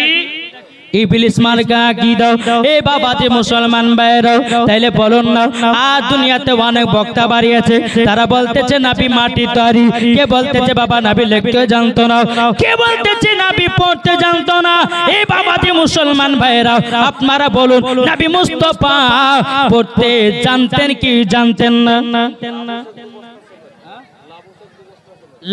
ইবলিস গা কি দাও এ বাবা যে মুসলমান ভাইরাও তাইলে বলুন না আর দুনিয়াতে অনেক বক্তা বাড়ি আছে তারা বলতেছে নাবি মাটি তারি কে বলতেছে বাবা নাবি লিখতে জানতো না কে বলতেছে নাবি পড়তে জানতো না এ বাবা যে মুসলমান ভাইরাও আপনারা বলুন নাবি মুস্তফা পড়তে জানতেন কি জানতেন না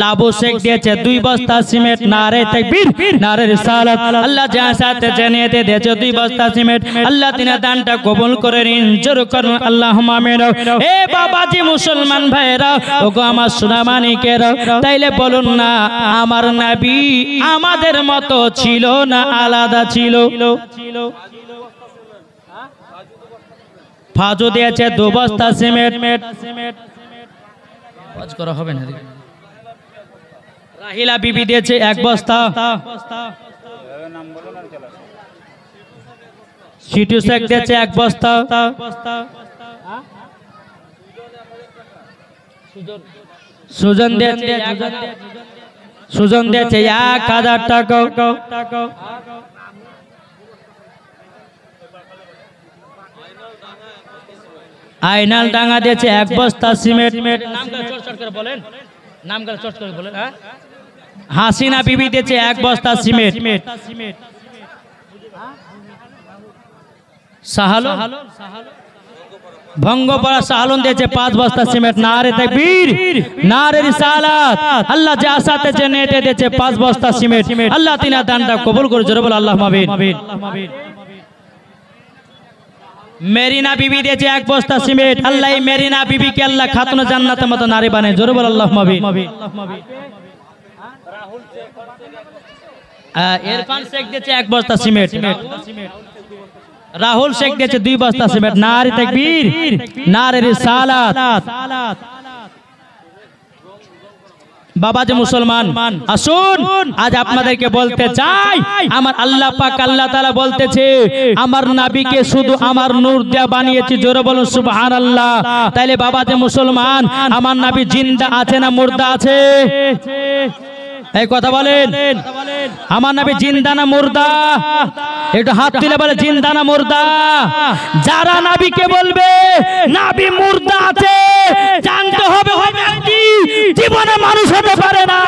লাভ শেখ দিয়েছে দুই বস্তা সিমেন্ট নারে তাকবীর নারে রিসালাত আল্লাহ যা সাথে জানিয়েতে দিয়েছে দুই বস্তা সিমেন্ট আল্লাহ দিনে দানটা কবুল করে নিন জোর করুন আল্লাহুম্মা আমিন হে বাবাজি মুসলমান ভাইরা ওগো আমার সুনামানিকের তাইলে বলুন না আমার নবী আমাদের মত ছিল না আলাদা ছিল ফাজু দিয়েছে দু বস্তা সিমেন্ট করা হবে না রাহিলা বিবি দিয়েছে এক বস্তা সিটু শেখ দিয়েছে এক বস্তা সুজন সুজন দিয়েছে এক হাজার টাকা আইনাল ডাঙ্গা দিয়েছে এক বস্তা সিমেন্ট নাম করে বলেন নামগুলো চট করে বলেন হ্যাঁ হাসিনা বিবি দিয়েছে এক বস্তা সিমেন্ট সাহালো ভঙ্গপাড়া সাহালুন দিয়েছে পাঁচ বস্তা সিমেন্ট না রে তাকবীর নারে রে রিসালাত আল্লাহ যে আসাতে যে নেতে দিয়েছে পাঁচ বস্তা সিমেন্ট আল্লাহ তিনা দানটা কবুল করে জোরে বল আল্লাহ মাবিন মেরিনা বিবি দিয়েছে এক বস্তা সিমেন্ট আল্লাহ মেরিনা বিবিকে আল্লাহ খাতুন জান্নাতের মতো নারী বানায় জোরে বল আল্লাহ মাবিন শেখ দিয়েছে এক বস্তা সিমেন্ট রাহুল শেখ দিয়েছে দুই বস্তা সিমেন্ট নারী তাকবীর নারী সালাত বাবা যে মুসলমান আসুন আজ আপনাদেরকে বলতে চাই আমার আল্লাহ পাক আল্লাহ তাআলা বলতেছে আমার নাবিকে শুধু আমার নূর দেয়া বানিয়েছি জোরে বলুন সুবহানাল্লাহ তাইলে বাবা যে মুসলমান আমার নাবি জিন্দা আছে না মুর্দা আছে এই কথা বলেন আমার নামে জিন্দানা মুর্দা একটু হাত তুলে বলে জিন্দানা মুর্দা যারা নাবিকে বলবে নাবি মুর্দা আছে জানতে হবে হবে জীবনে মানুষ হতে পারে না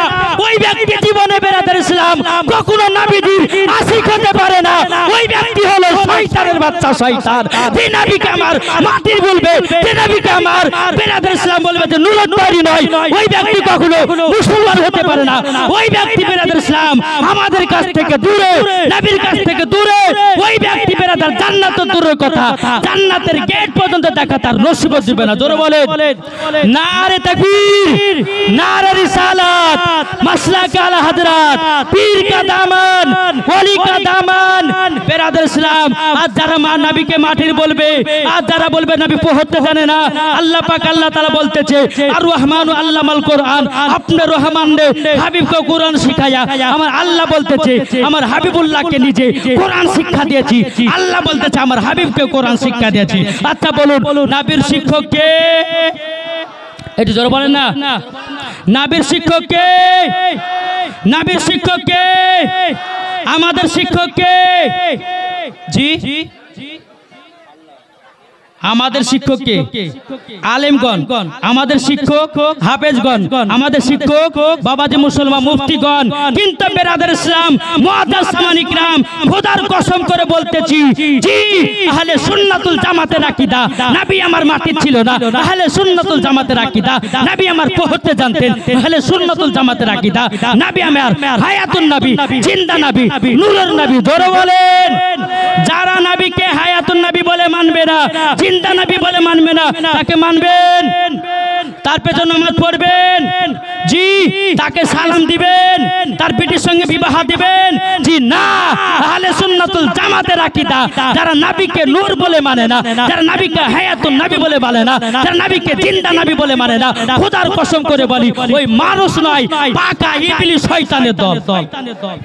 ব্যক্তি জীবনে বেরাদার ইসলাম কখনো নাবিদির আশিক খেতে পারে না ওই ব্যক্তি হলো শয়তানের বাচ্চা শয়তান যে নাবিকে আমার মাটির বলবে যে নাবিকে আমার বেরাদার ইসলাম বলবে যে নুরত তৈরি নয় ওই ব্যক্তি কখনো মুসলমান হতে পারে না ওই ব্যক্তি বেরাদার ইসলাম আমাদের কাছ থেকে দূরে নাবির কাছ থেকে দূরে ওই ব্যক্তি বেরাদার জান্নাত দূরের কথা জান্নাতের গেট পর্যন্ত দেখা তার নসিবত দিবে না জোরে বলে না রে তাকবীর না রে রিসালাত মাস আসলাক হাজরাত পীর কা দামান ওলি কা দামান বেরাদার ইসলাম আর যারা মা নবীকে মাটির বলবে আর যারা বলবে নবী পড়তে জানে না আল্লাহ পাক আল্লাহ তাআলা বলতেছে আর রহমান আল্লামাল কোরআন আপনার রহমান রে হাবিবকে কোরআন শিখায়া আমার আল্লাহ বলতেছে আমার কে নিজে কোরআন শিক্ষা দিয়েছি আল্লাহ বলতেছে আমার হাবিবকে কোরআন শিক্ষা দিয়েছি আচ্ছা বলুন নবীর শিক্ষক কে একটু জোর বলেন না নাবির শিক্ষককে নাবির শিক্ষককে আমাদের শিক্ষককে জি আমাদের শিক্ষক কে আলেমগণ আমাদের শিক্ষক হাফেজগণ আমাদের শিক্ষক বাবাজি মুসলমান মুফতিগণ কিন্তু বেরাদের ইসলাম সামানিক মহাদাসমানিকরাম খোদার কসম করে বলতেছি জি আহলে সুন্নাতুল জামাতে আকীদা নবী আমার মাটি ছিল না আহলে সুন্নাতুল জামাতে আকীদা নবী আমার পড়তে জানতেন আহলে সুন্নাতুল জামাতে আকীদা নবী আমার হায়াতুন নবী জিন্দা নবী নূরের নবী ধরে বলেন যারা নাবিকে হায়াতুন নাবি বলে মানবে না জিন্দা নাবি বলে মানবে না তাকে মানবেন তার পেছনে নামাজ পড়বেন জি তাকে সালাম দিবেন তার পিটির সঙ্গে বিবাহ দিবেন জি না আহলে সুন্নাতুল জামাতের আকীদা যারা নাবিকে নূর বলে মানে না যারা নাবিকে হায়াতুন নাবি বলে মানে না যারা নাবিকে জিন্দা নাবি বলে মানে না খোদার কসম করে বলি ওই মানুষ নয় পাকা ইবলিস শয়তানের দল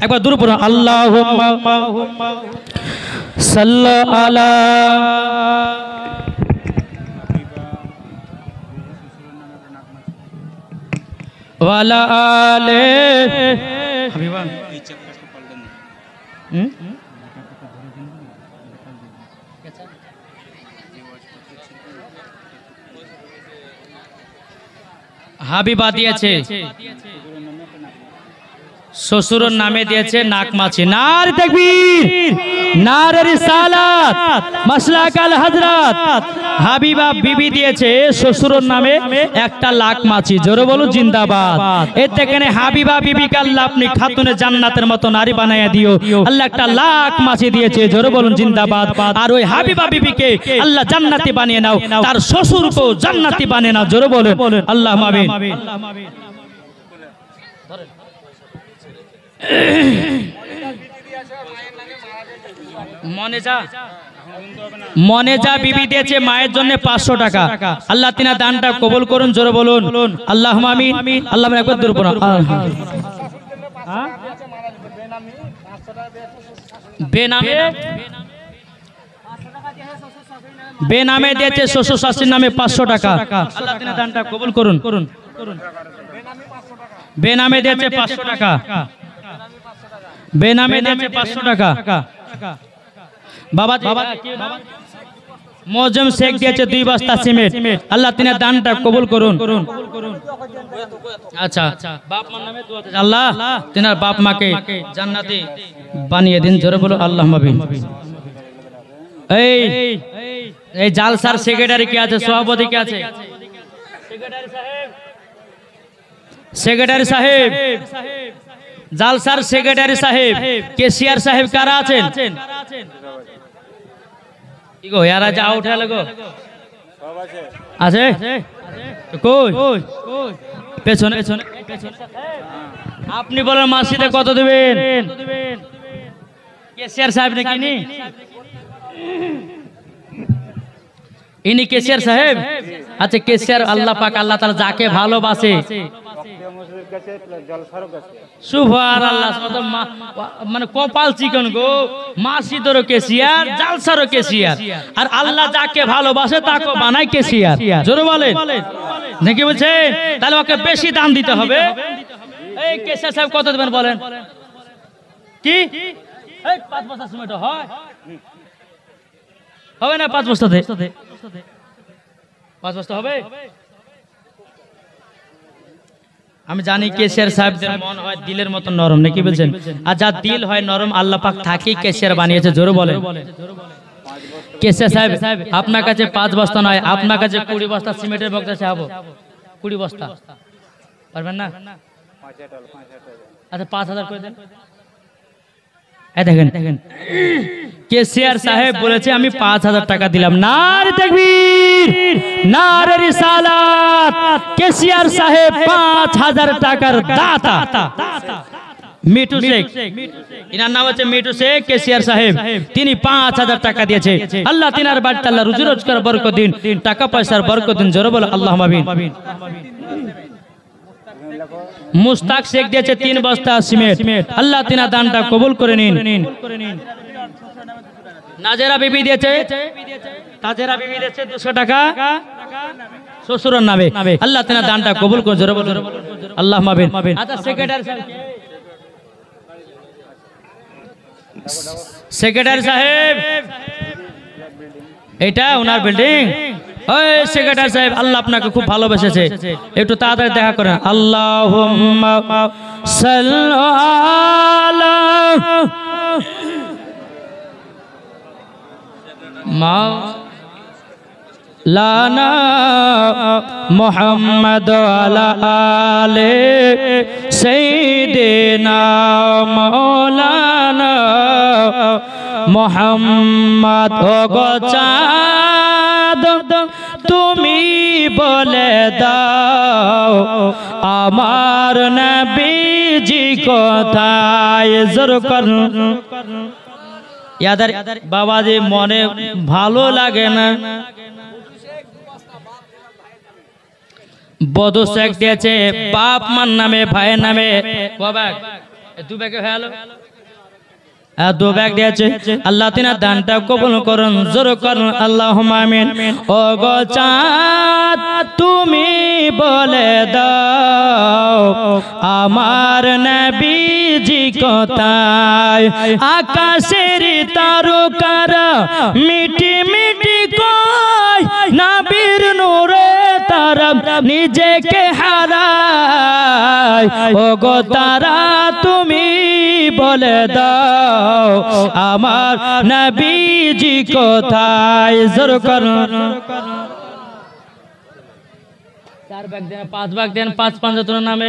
একবার দূর পড়ো আল্লাহুম্মা صلى على وعلى آل حبيبا হাবিবা দিয়েছে শ্বশুরের নামে দিয়েছে নাক মাছি নার তাকবীর নারের সালাত মাসলাক আল হযরত হাবিবা বিবি দিয়েছে শ্বশুরের নামে একটা লাখ মাছি জোরে বলো জিন্দাবাদ এতে কেনে হাবিবা বিবি আল্লাহ আপনি খাতুনে জান্নাতের মতো নারী বানায়া দিও আল্লাহ একটা লাখ মাছি দিয়েছে জোরে বলুন জিন্দাবাদ আর ওই হাবিবা বিবিকে আল্লাহ জান্নাতি বানিয়ে নাও তার শ্বশুরকেও জান্নাতি বানিয়ে নাও জোরে বলেন আল্লাহ আল্লাহ মাবিন মনে যা বিবি দিয়েছে মায়ের জন্য পাঁচশো টাকা আল্লাহ তিনা দানটা কবল করুন জোরে বলুন আল্লাহ আমি আল্লাহ বেনামে দিয়েছে শ্বশুর শাশুড়ির নামে পাঁচশো টাকা আল্লাহ দানটা কবল করুন করুন বেনামে দিয়েছে পাঁচশো টাকা বেনামে নামে পাঁচশো টাকা বাবা মজম শেখ দিয়েছে দুই বস্তা সিমেন্ট আল্লাহ তিনি দানটা কবুল করুন আচ্ছা, আচ্ছা বাপ মার নামে আল্লাহ তিনার বাপ মাকে জান্নাতে বানিয়ে দিন জোরে বলো আল্লাহ মাবিন এই এই জাল জালসার সেক্রেটারি কে আছে সভাপতি কে আছে সেক্রেটারি সাহেব সেক্রেটারি সাহেব জালসার সেক্রেটারি সাহেব কেসিয়ার সাহেব কারা আছেন আছে আপনি বলেন মাসিতে কত দেবেন কেসিয়ার সাহেব নাকি ইনি কেসিয়ার সাহেব আচ্ছা কেসিয়ার আল্লাহ পাক আল্লাহ তাআলা যাকে ভালোবাসে মসজিদ গেছে মানে কপাল চিকন গো মাসিদেরও কেসিয়ার আর আল্লাহ যাকে ভালোবাসে তাকে বানায় কেসিয়ার জোরে বলেন নাকি বলছেন তাহলে ওকে বেশি দাম দিতে হবে এই সাহেব কত দেবেন বলেন কি হবে না পাঁচ বস্তাতে পাঁচ বস্তা হবে আমি জানি কেশের সাহেবদের মন হয় দিলের মতো নরম নাকি বলছেন আর যা দিল হয় নরম আল্লাহ পাক থাকি কেশের বানিয়েছে জোরে বলে কেশের সাহেব সাহেব আপনার কাছে পাঁচ বস্তা নয় আপনার কাছে কুড়ি বস্তা সিমেন্টের বক্তা চাবো কুড়ি বস্তা পারবেন না আচ্ছা পাঁচ হাজার করে দেন দেখেন কেসিয়ার সাহেব বলেছে আমি পাঁচ হাজার টাকা দিলাম নারে কেসিয়ার সাহেব পাঁচ হাজার টাকার দাতা সাহেব তিনি পাঁচ হাজার টাকা দিয়েছে আল্লাহ তিনার বাড়িতে আল্লাহ রুজি রোজগার দিন টাকা পয়সার বরক দিন জোর বল আল্লাহ মুস্তাক শেখ দিয়েছে তিন বস্তা সিমেন্ট আল্লাহ তিনা দানটা কবুল করে নিন নাজেরা বিবি দিয়েছে তাজেরা বিবি দিয়েছে দুশো টাকা শ্বশুরের নামে আল্লাহ তিনা দানটা কবুল করে জোরে বলুন আল্লাহ মাবিন আচ্ছা সেক্রেটারি সেক্রেটারি সাহেব এটা ওনার বিল্ডিং ওই সেক্রেটারি সাহেব আল্লাহ আপনাকে খুব ভালোবেসেছে একটু তাড়াতাড়ি দেখা করেন আল্লাহ মা লানা মোহাম্মদ আলে সৈদিনা মৌলানা মোহাম্মদ গো চাঁদ বলে দাও আমার নবীজি কোথায় জোর করুন ইয়াদের যে মনে ভালো লাগে না বদ শেখ দিয়েছে বাপ মান নামে ভাইয়ের নামে বাবা দু কে হয়ে দু ব্যাগ দিয়েছে আল্লাহ তিনার দানটা কবল করুন জোর করুন আল্লাহ মামিন ও গো চাঁদ তুমি বলে দাও আমার নবীজি কোথায় আকাশের তারু তারকারা মিটি মিটি কয় নবীর নূরে তার নিজেকে হা যায় ও গো তারা তুমি বলে দাও আমার নবীজি কোথায় জোর করো চার ভাগ দেন পাঁচ ভাগ দেন পাঁচ পাঁচ নামে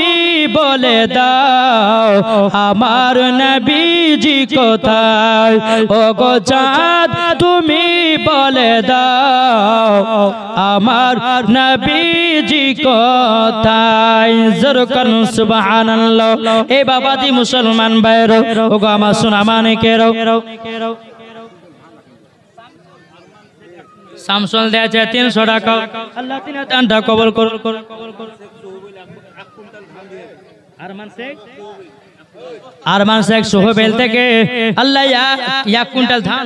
তুমি বলে দাও আমার নবীজি কোথায় ও গো চাঁদ তুমি বলে দাও আমার নবীজি কোথায় জোর জরকন সুবহানাল্লাহ এ বাবাজি মুসলমান ভাইরো ও গো আমার সোনা মানে কেরো স্যামসং দেয়া আছে তিনশো টাকা আল্লাহ তিন টাকা কবল কবল কবল কবল আরমান শেখ আরমান শেখ থেকে আল্লাহ এক কুইন্টাল ধান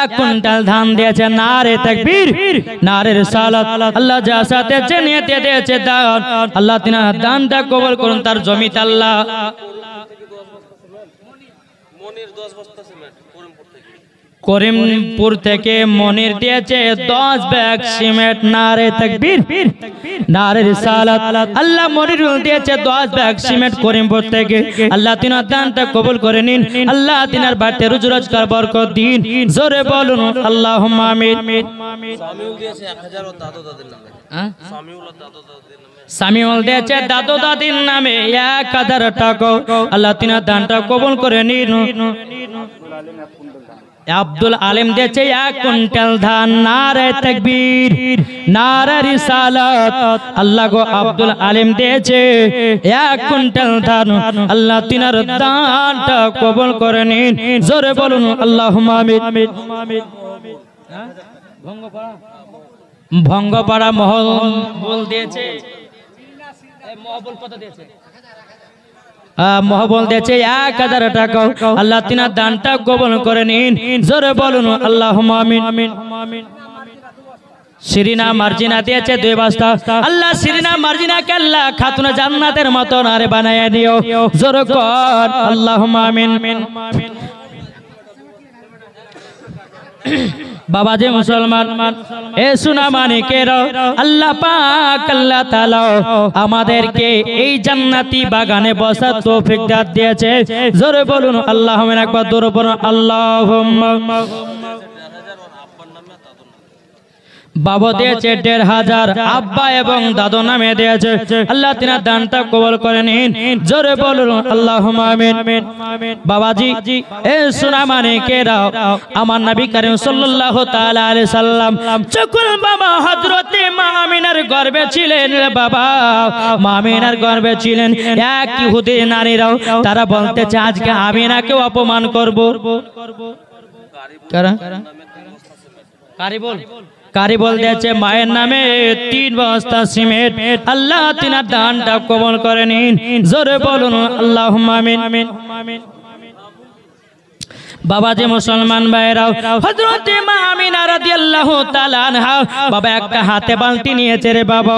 এক কুইন্টাল ধান দিয়েছে নারে তাকবীর নারের সালাত আল্লাহ যা সাথে যে দিয়েছে দান আল্লাহ তিনি দানটা কবুল করুন তার জমি আল্লাহ মনির দশ বস্তা করিমপুর থেকে মনির দিয়েছে দশ ব্যাগ সিমেন্ট নারে তকবীর নারে রিসালাত আল্লাহ মনির দিয়েছে দশ ব্যাগ সিমেন্ট করিমপুর থেকে আল্লাহ তিনার দানটা কবুল করে নিন আল্লাহ তিনার বাড়িতে রুজ রোজগার বরকত দিন জোরে বলুন আল্লাহ আমিন হ্যাঁ? সামিউল দিয়েছে দাদু দাদির নামে এক হাজার টাকা আল্লাহ তিনার দানটা কবুল করে নিন আব্দুল আলেম দেছে এক কুইন্টাল ধান নারে তাকবীর নারে রিসালাত আল্লাহ গো আব্দুল আলেম দেছে এক কুইন্টাল ধান আল্লাহ তিনার দানটা কবুল করে নিন জোরে বলুন আল্লাহুম্মা আমিন ভঙ্গপাড়া ভঙ্গপাড়া মহল বল দিয়েছে এই মহবুল কত দিয়েছে মহবল দিয়েছে এক হাজার টাকা আল্লাহ তিনা দানটা গোপন করে নিন জোরে বলুন আল্লাহ আমিন সিরিনা মার্জিনা দিয়েছে দুই বাস্তা আল্লাহ সিরিনা মার্জিনা কে আল্লাহ খাতুন জান্নাতের মতন আরে বানায় দিও জোর কর আল্লাহ আমিন বাবা যে মুসলমান এ সুনা কের আল্লাহ পাক আল্লাহ তাআলা আমাদেরকে এই জান্নাতি বাগানে বসার তৌফিক দান দিয়েছে জোরে বলুন আল্লাহ আকবার দূর বলুন আল্লাহ বাবা দিয়েছে দেড় হাজার আব্বা এবং দাদু নামে দিয়েছে আল্লাহ তিনার দানটা কবল করে নিন জোরে বলুন আল্লাহ বাবাজি এ সোনা মানে কে রাও আমার নবী করিম সাল্লাহ তালি সাল্লাম চকুল বাবা হজরতে মামিনার গর্বে ছিলেন বাবা মামিনার গর্বে ছিলেন এক ইহুদি নারীরাও তারা বলতে বলতেছে আজকে আমিনাকে অপমান করব কারা কারি বল কারি বল বলতেছে মায়ের নামে তিন বস্তা সিমেন্ট আল্লাহ তিনার দানটা কবল করে নিন জোরে বলুন আল্লাহ আমিন বাবা যে মুসলমান ভাইরাও হজরত মা আমিনা রাদিয়াল্লাহু তাআলা আনহা বাবা একটা হাতে বালতি নিয়েছে রে বাবা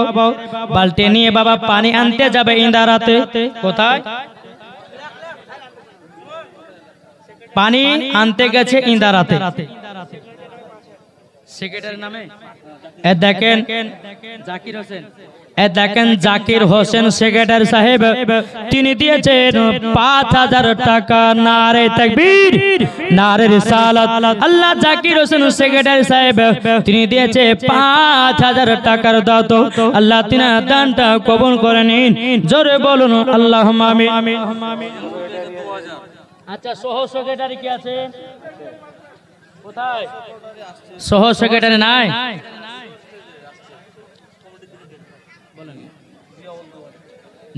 বালতি নিয়ে বাবা পানি আনতে যাবে ইন্দারাতে কোথায় পানি আনতে গেছে ইন্দারাতে দেখেন জাকির হোসেন সেক্রেটারি সাহেব তিনি দিয়েছেন পাঁচ হাজার টাকা নারে তাকবীর নারে আল্লাহ জাকির হোসেন সেক্রেটারি সাহেব তিনি দিয়েছে পাঁচ হাজার টাকার দাত আল্লাহ তিনি দানটা কবুল করে নিন জোরে বলুন আল্লাহ আমিন আচ্ছা সহ সেক্রেটারি কি আছে সহ সেক্রেটারি নাই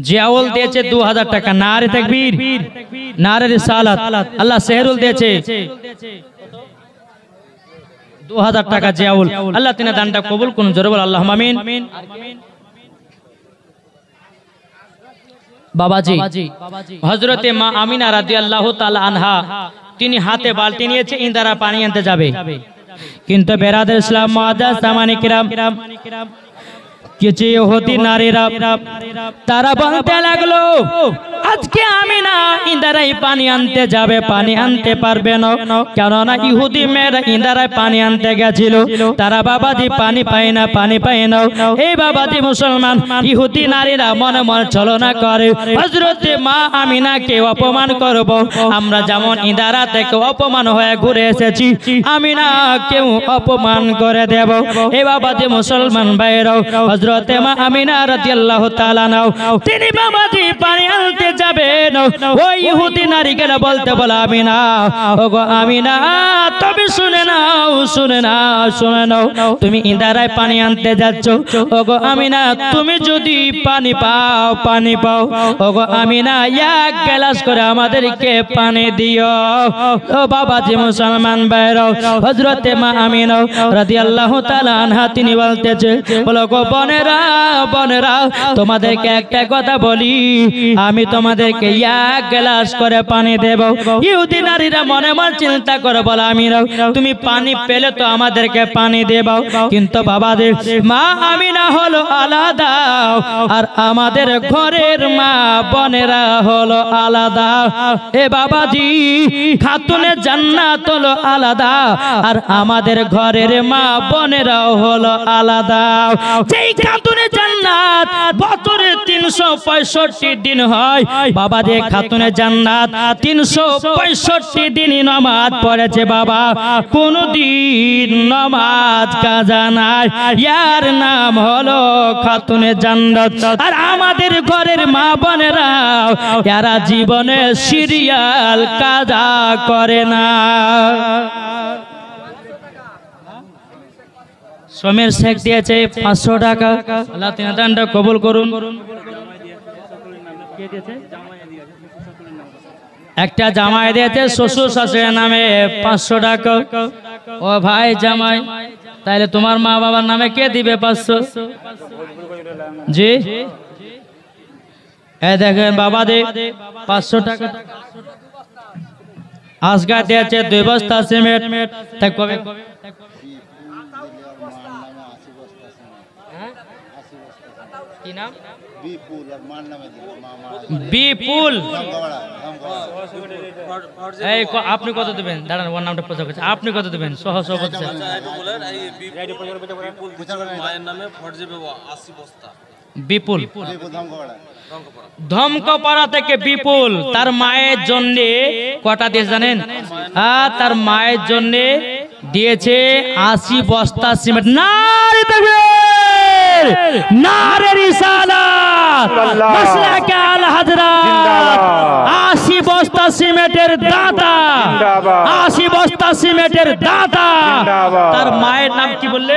জিয়াউল দিয়েছে দু হাজার টাকা নারে আল্লাহ সেহরুল দিয়েছে দু হাজার টাকা জিয়াউল আল্লাহ তিনি দানটা কবুল কোন জরুর আল্লাহ মামিন বাবাজি হজরতে মা আমিনা রাদি আল্লাহ আনহা তিনি হাতে বালতি নিয়েছে ইন্দারা পানি আনতে যাবে কিন্তু বেরাদ ইসলাম মহাদাস সামানিকরাম কেচে হতি নারীরা তারা বলতে লাগলো আজকে আমি না ইন্দারাই পানি আনতে যাবে পানি আনতে পারবে না কেননা ইহুদি মেয়েরা ইন্দারায় পানি আনতে গেছিল তারা বাবাজি পানি পায় না পানি পায় না এই বাবাজি মুসলমান ইহুদি নারীরা মনে মনে চলনা করে হজরতে মা আমি না কে অপমান করব আমরা যেমন ইন্দারা থেকে অপমান হয়ে ঘুরে এসেছি আমি না কেউ অপমান করে দেব এই বাবাজি মুসলমান ভাইরাও হজরত হজরত আমিনা রাদিয়াল্লাহু তাআলা নাও তিনি বাবাজি পানি আনতে যাবেন ওই ইহুদি নারীকে বলতে বলা আমিনা ওগো আমিনা তবে শুনে নাও শুনে নাও শুনে নাও তুমি ইন্দারায় পানি আনতে যাচ্ছ ওগো আমিনা তুমি যদি পানি পাও পানি পাও ওগো আমিনা এক গ্লাস করে আমাদেরকে পানি দিও ও বাবাজি মুসলমান বাইরাও হজরতে মা আমিনা রাদিয়াল্লাহু তাআলা আনহা তিনি বলতেছে বলো গো বনে বোনেরা বোনেরা তোমাদেরকে একটা কথা বলি আমি তোমাদেরকে এক গ্লাস করে পানি দেব ইহুদি নারীরা মনে মনে চিন্তা করে আমি তুমি পানি পেলে তো আমাদেরকে পানি কিন্তু বাবাদের মা আমি না হলো আলাদা আর আমাদের ঘরের মা বোনেরা হলো আলাদা এ বাবাজি খাতুনে জান্নাত হলো আলাদা আর আমাদের ঘরের মা বোনেরাও হলো আলাদা খাতুনে জান্নাত বছরে তিনশো পঁয়ষট্টি দিন হয় বাবা যে খাতুনে জান্নাত তিনশো পঁয়ষট্টি দিন নমাজ পড়েছে বাবা কোনদিন নমাজ কাজা নাই ইয়ার নাম হলো খাতুনে জান্নাত আর আমাদের ঘরের মা বোনেরা এরা জীবনে সিরিয়াল কাজা করে না সমীর শেখ দিয়েছে পাঁচশো টাকা আল্লাহ তিনাদানটা কবুল করুন একটা জামাই দিয়েছে শ্বশুর শাশুড়ের নামে পাঁচশো টাকা ও ভাই জামাই তাহলে তোমার মা বাবার নামে কে দিবে পাঁচশো জি এ দেখেন বাবা দে পাঁচশো টাকা আজগা দিয়েছে দুই বস্তা সিমেন্ট কবে কি নাম বিপুল আপনি কত দেবেন দাঁড়ান ওর নামটা প্রচার করছে আপনি কত দেবেন সহ সভাপতি বিপুল ধমকপাড়া থেকে বিপুল তার মায়ের জন্য কটা দিয়েছে জানেন আর হ্যাঁ, তার মায়ের জন্য দিয়েছে আশি বস্তা সিমেন্ট নারী নারের আশি বস্তা সিমেন্টের দাদা আশি বস্তা সিমেন্টের দাদা তার মায়ের নাম কি বললে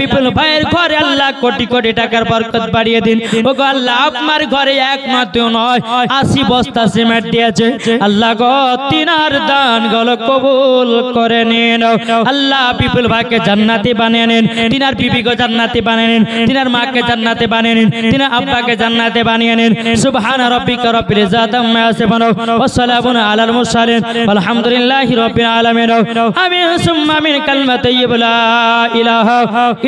পিপল ভাইয়ের ঘরে আল্লাহ কোটি কোটি টাকার বরকত বাড়িয়ে দিন ও গো আল্লাহ আপনার ঘরে এক নতুন নয় আশি বস্তা সিমেন্ট দিয়েছে আল্লাহ গো তিনার দান গলো কবুল করে নিন আল্লাহ বিপুল ভাইকে জান্নাতি বানিয়ে নিন তিনার গো জান্নাতি বানিয়ে নিন তিনার মাকে জান্নাতে বানিয়ে নিন তিনার আব্বাকে জান্নাতে বানিয়ে নিন সুবহান রাব্বিকা রব্বিল ইজ্জাত আম্মা ইয়াসিফুন ওয়া সালামুন আলাল মুরসালিন আলহামদুলিল্লাহি রাব্বিল আলামিন আমিন সুম্মা মিন কালমা তাইয়্যিবা লা ইলাহা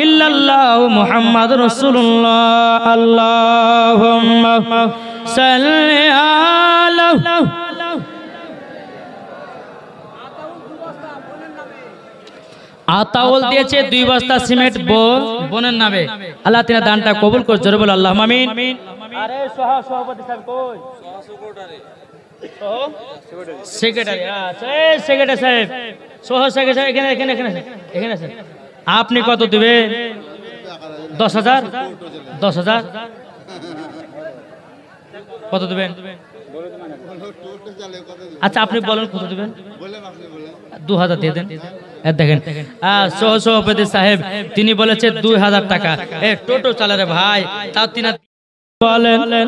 ইল্লাল্লাহ মুহাম্মদ রাসূলুল্লাহ আল্লাহুম্মা সাল্লি আলা আতাউল দিয়েছে দুই বস্তা সিমেন্ট বো বোনের নামে আল্লাহ তিনা দানটা কবুল করে জোরে বল আল্লাহ আমিন আরে সহা সভাপতি স্যার কই সহা সেক্রেটারি সেক্রেটারি আচ্ছা এই সেক্রেটারি সাহেব সহ সেক্রেটারি এখানে এখানে এখানে এখানে আছে আপনি কত দেবেন দশ হাজার দশ হাজার কত দেবেন আচ্ছা আপনি বলেন কত দেবেন দু হাজার দিয়ে দেন দেখেন সভাপতি সাহেব তিনি বলেছে দুই হাজার টাকা এ টোটো চালারে ভাই তা তিনি বলেন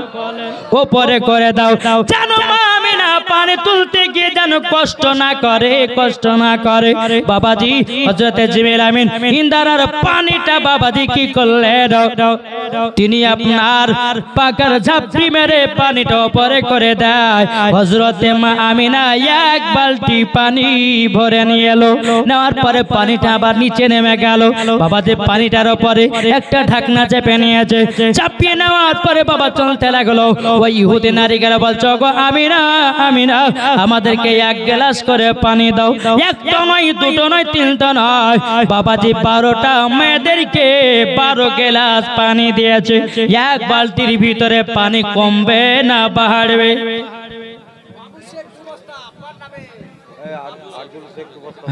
ওপরে করে দাও জানো মা পারে তুলতে গিয়ে যেন কষ্ট না করে কষ্ট না করে বাবাজি হজরতে জিমেল আমিন ইন্দারার পানিটা বাবাজি কি করলেন তিনি আপনার পাকার ঝাপি মেরে পানিটা ওপরে করে দেয় হজরতে মা আমিনা এক বালতি পানি ভরে নিয়ে এলো নেওয়ার পরে পানিটা আবার নিচে নেমে গেল বাবাজি পানিটার ওপরে একটা ঢাকনা চেপে নিয়েছে চাপিয়ে নেওয়ার পরে বাবা চলতে লাগলো ওই ইহুদি নারী গেল বলছো গো আমিনা আমি না আমাদেরকে এক গ্লাস করে পানি দাও একটা নয় দুটো নয় তিনটা নয় বাবাজি বারোটা মেয়েদেরকে বারো গ্লাস পানি দিয়েছে এক বালতির ভিতরে পানি কমবে না বাড়বে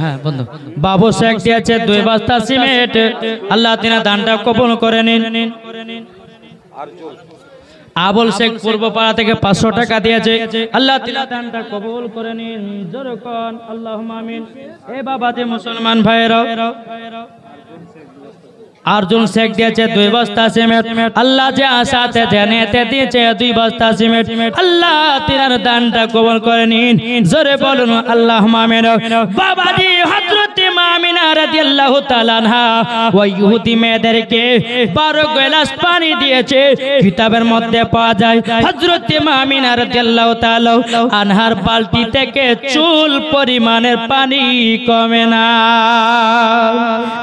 হ্যাঁ, বাবু শেখ দিয়েছে দুই বস্তা সিমেন্ট আল্লাহ তিনি দানটা কবল করে নিন আর আবল শেখ পূর্বপাড়া থেকে পাঁচশো টাকা দিয়েছে আল্লাহ কবুল করে নিন আল্লাহ এ বাবা যে মুসলমান ভাইয়েরাও আর্জুন শেখ দিয়েছে দুই বস্তা সিমেন্ট আল্লাহ যে আশাতে জেনেতে দিয়েছে দুই বস্তা সিমেন্ট আল্লাহ তিনার দানটা কবল করে নিন জোরে বলুন আল্লাহ মামিন জি হযরত মামিনা রাদিয়াল্লাহু তাআলা না ওই ইহুদি মেয়েদেরকে 12 গ্লাস পানি দিয়েছে কিতাবের মধ্যে পাওয়া যায় হযরত মামিনা রাদিয়াল্লাহু তাআলা আনহার বালতি থেকে চুল পরিমাণের পানি কমে না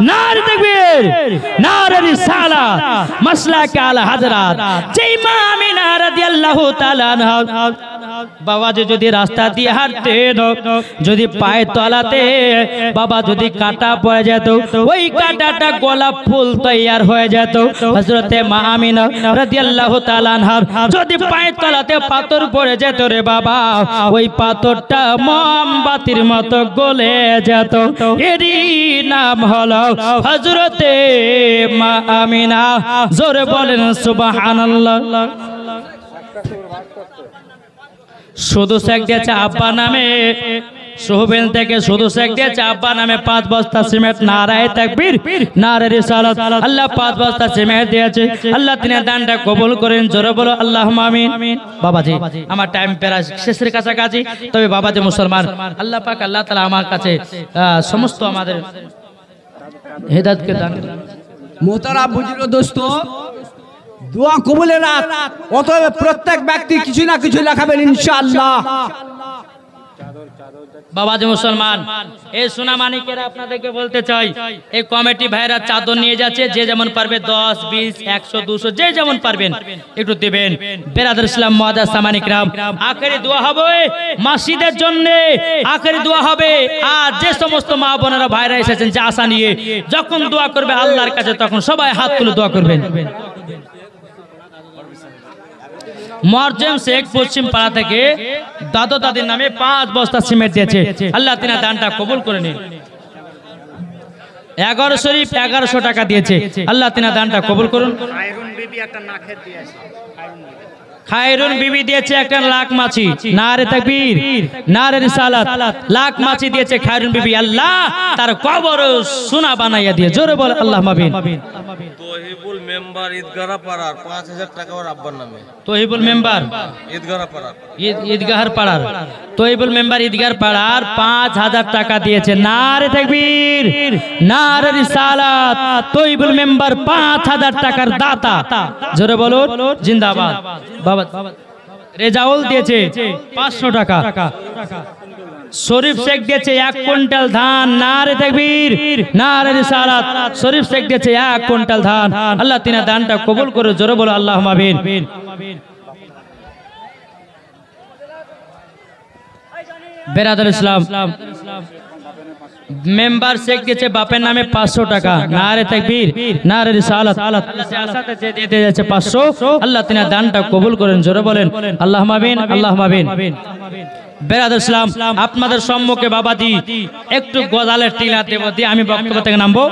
নার দেখবে نار رسالة مسلح كالا حضرات جيما امين رضي الله تعالى বাবা যে যদি রাস্তা দিয়ে হাঁটতে যদি পায়ে তলাতে বাবা যদি কাটা পড়ে যেত ওই কাটাটা গোলাপ ফুল তৈয়ার হয়ে যেত হজরতে মা আমিনা রাদিয়াল্লাহু তাআলা আনহার যদি পায়ে তলাতে পাথর পড়ে যেত রে বাবা ওই পাথরটা মোমবাতির মতো গলে যেত এরই নাম হলো হজরতে মা আমিনা জোরে বলেন সুবহানাল্লাহ শুধু শেখ দিয়েছে আব্বা নামে সোহবেল থেকে শুধু শেখ দিয়েছে আব্বা নামে পাঁচ বস্তা সিমেন্ট নারায় তাকবীর রে রিসালাত আল্লাহ পাঁচ বস্তা সিমেন্ট দিয়েছে আল্লাহ তিনি দানটা কবুল করেন জোরে বলো আল্লাহ আমিন বাবাজি আমার টাইম পেরা শেষের কাছাকাছি তবে বাবাজি মুসলমান আল্লাহ পাক আল্লাহ তাআলা আমার কাছে সমস্ত আমাদের হেদাতকে দান মোহতারা বুঝলো দোস্ত দোয়া কবুলে রাত অতএব প্রত্যেক ব্যক্তি কিছু না কিছু লেখাবেন ইনশাআল্লাহ বাবা যে মুসলমান এই সোনা মানিকেরা আপনাদেরকে বলতে চাই এই কমিটি ভাইরা চাদর নিয়ে যাচ্ছে যে যেমন পারবে দশ বিশ একশো দুশো যে যেমন পারবেন একটু দেবেন বেরাদুল ইসলাম সামানিক সামানিকরাম আখেরি দোয়া হবে মাসিদের জন্য আখেরি দোয়া হবে আর যে সমস্ত মা বোনেরা ভাইরা এসেছেন যে আশা নিয়ে যখন দোয়া করবে আল্লাহর কাছে তখন সবাই হাত তুলে দোয়া করবেন মরজেম শেখ পশ্চিম পাড়া থেকে দাদু দাদির নামে পাঁচ বস্তা সিমেন্ট দিয়েছে আল্লাহ তিনা দানটা কবুল করে নিন এগারো শরীফ এগারোশো টাকা দিয়েছে আল্লাহ তিনা দানটা কবুল করুন আয়রন একটা খায়রুন বিবি দিয়েছে একটা লাখ মাছি না রে তাকবীর না রে রিসালাত লাখ মাছি দিয়েছে খায়রুন বিবি আল্লাহ তার কবর সোনা বানাইয়া দিয়ে জোরে বল আল্লাহ মাবিন তোহিবুল মেম্বার ঈদগাহ পাড়ার 5000 টাকা ওর আব্বার নামে তোহিবুল মেম্বার ঈদগাহ পাড়ার ঈদগাহ পাড়ার তৈবুল মেম্বার ঈদগার পাড়ার পাঁচ হাজার টাকা দিয়েছে না রে থাকবির না রে রিসালাত তৈবুল মেম্বার পাঁচ হাজার টাকার দাতা জোরে বলুন জিন্দাবাদ বাবা রেজাউল দিয়েছে পাঁচশো টাকা শরীফ শেখ দিয়েছে এক কুইন্টাল ধান না রে দেখবির না রে রিসালাত শরীফ শেখ দিয়েছে এক কুইন্টাল ধান আল্লাহ তিনা দানটা কবুল করে জোরে বলো আল্লাহ আমিন বেরাদুল ইসলাম মেম্বার শেখ দিয়েছে বাপের নামে পাঁচশো টাকা না রে তাকবীর না রে রিসালাত যাচ্ছে পাঁচশো আল্লাহ তিনি দানটা কবুল করেন জোরে বলেন আল্লাহ মাবিন আল্লাহ মাবিন বেরাদ ইসলাম আপনাদের সম্মুখে বাবা দি একটু গজালের টিলা দেব দিয়ে আমি বক্তব্য থেকে নামবো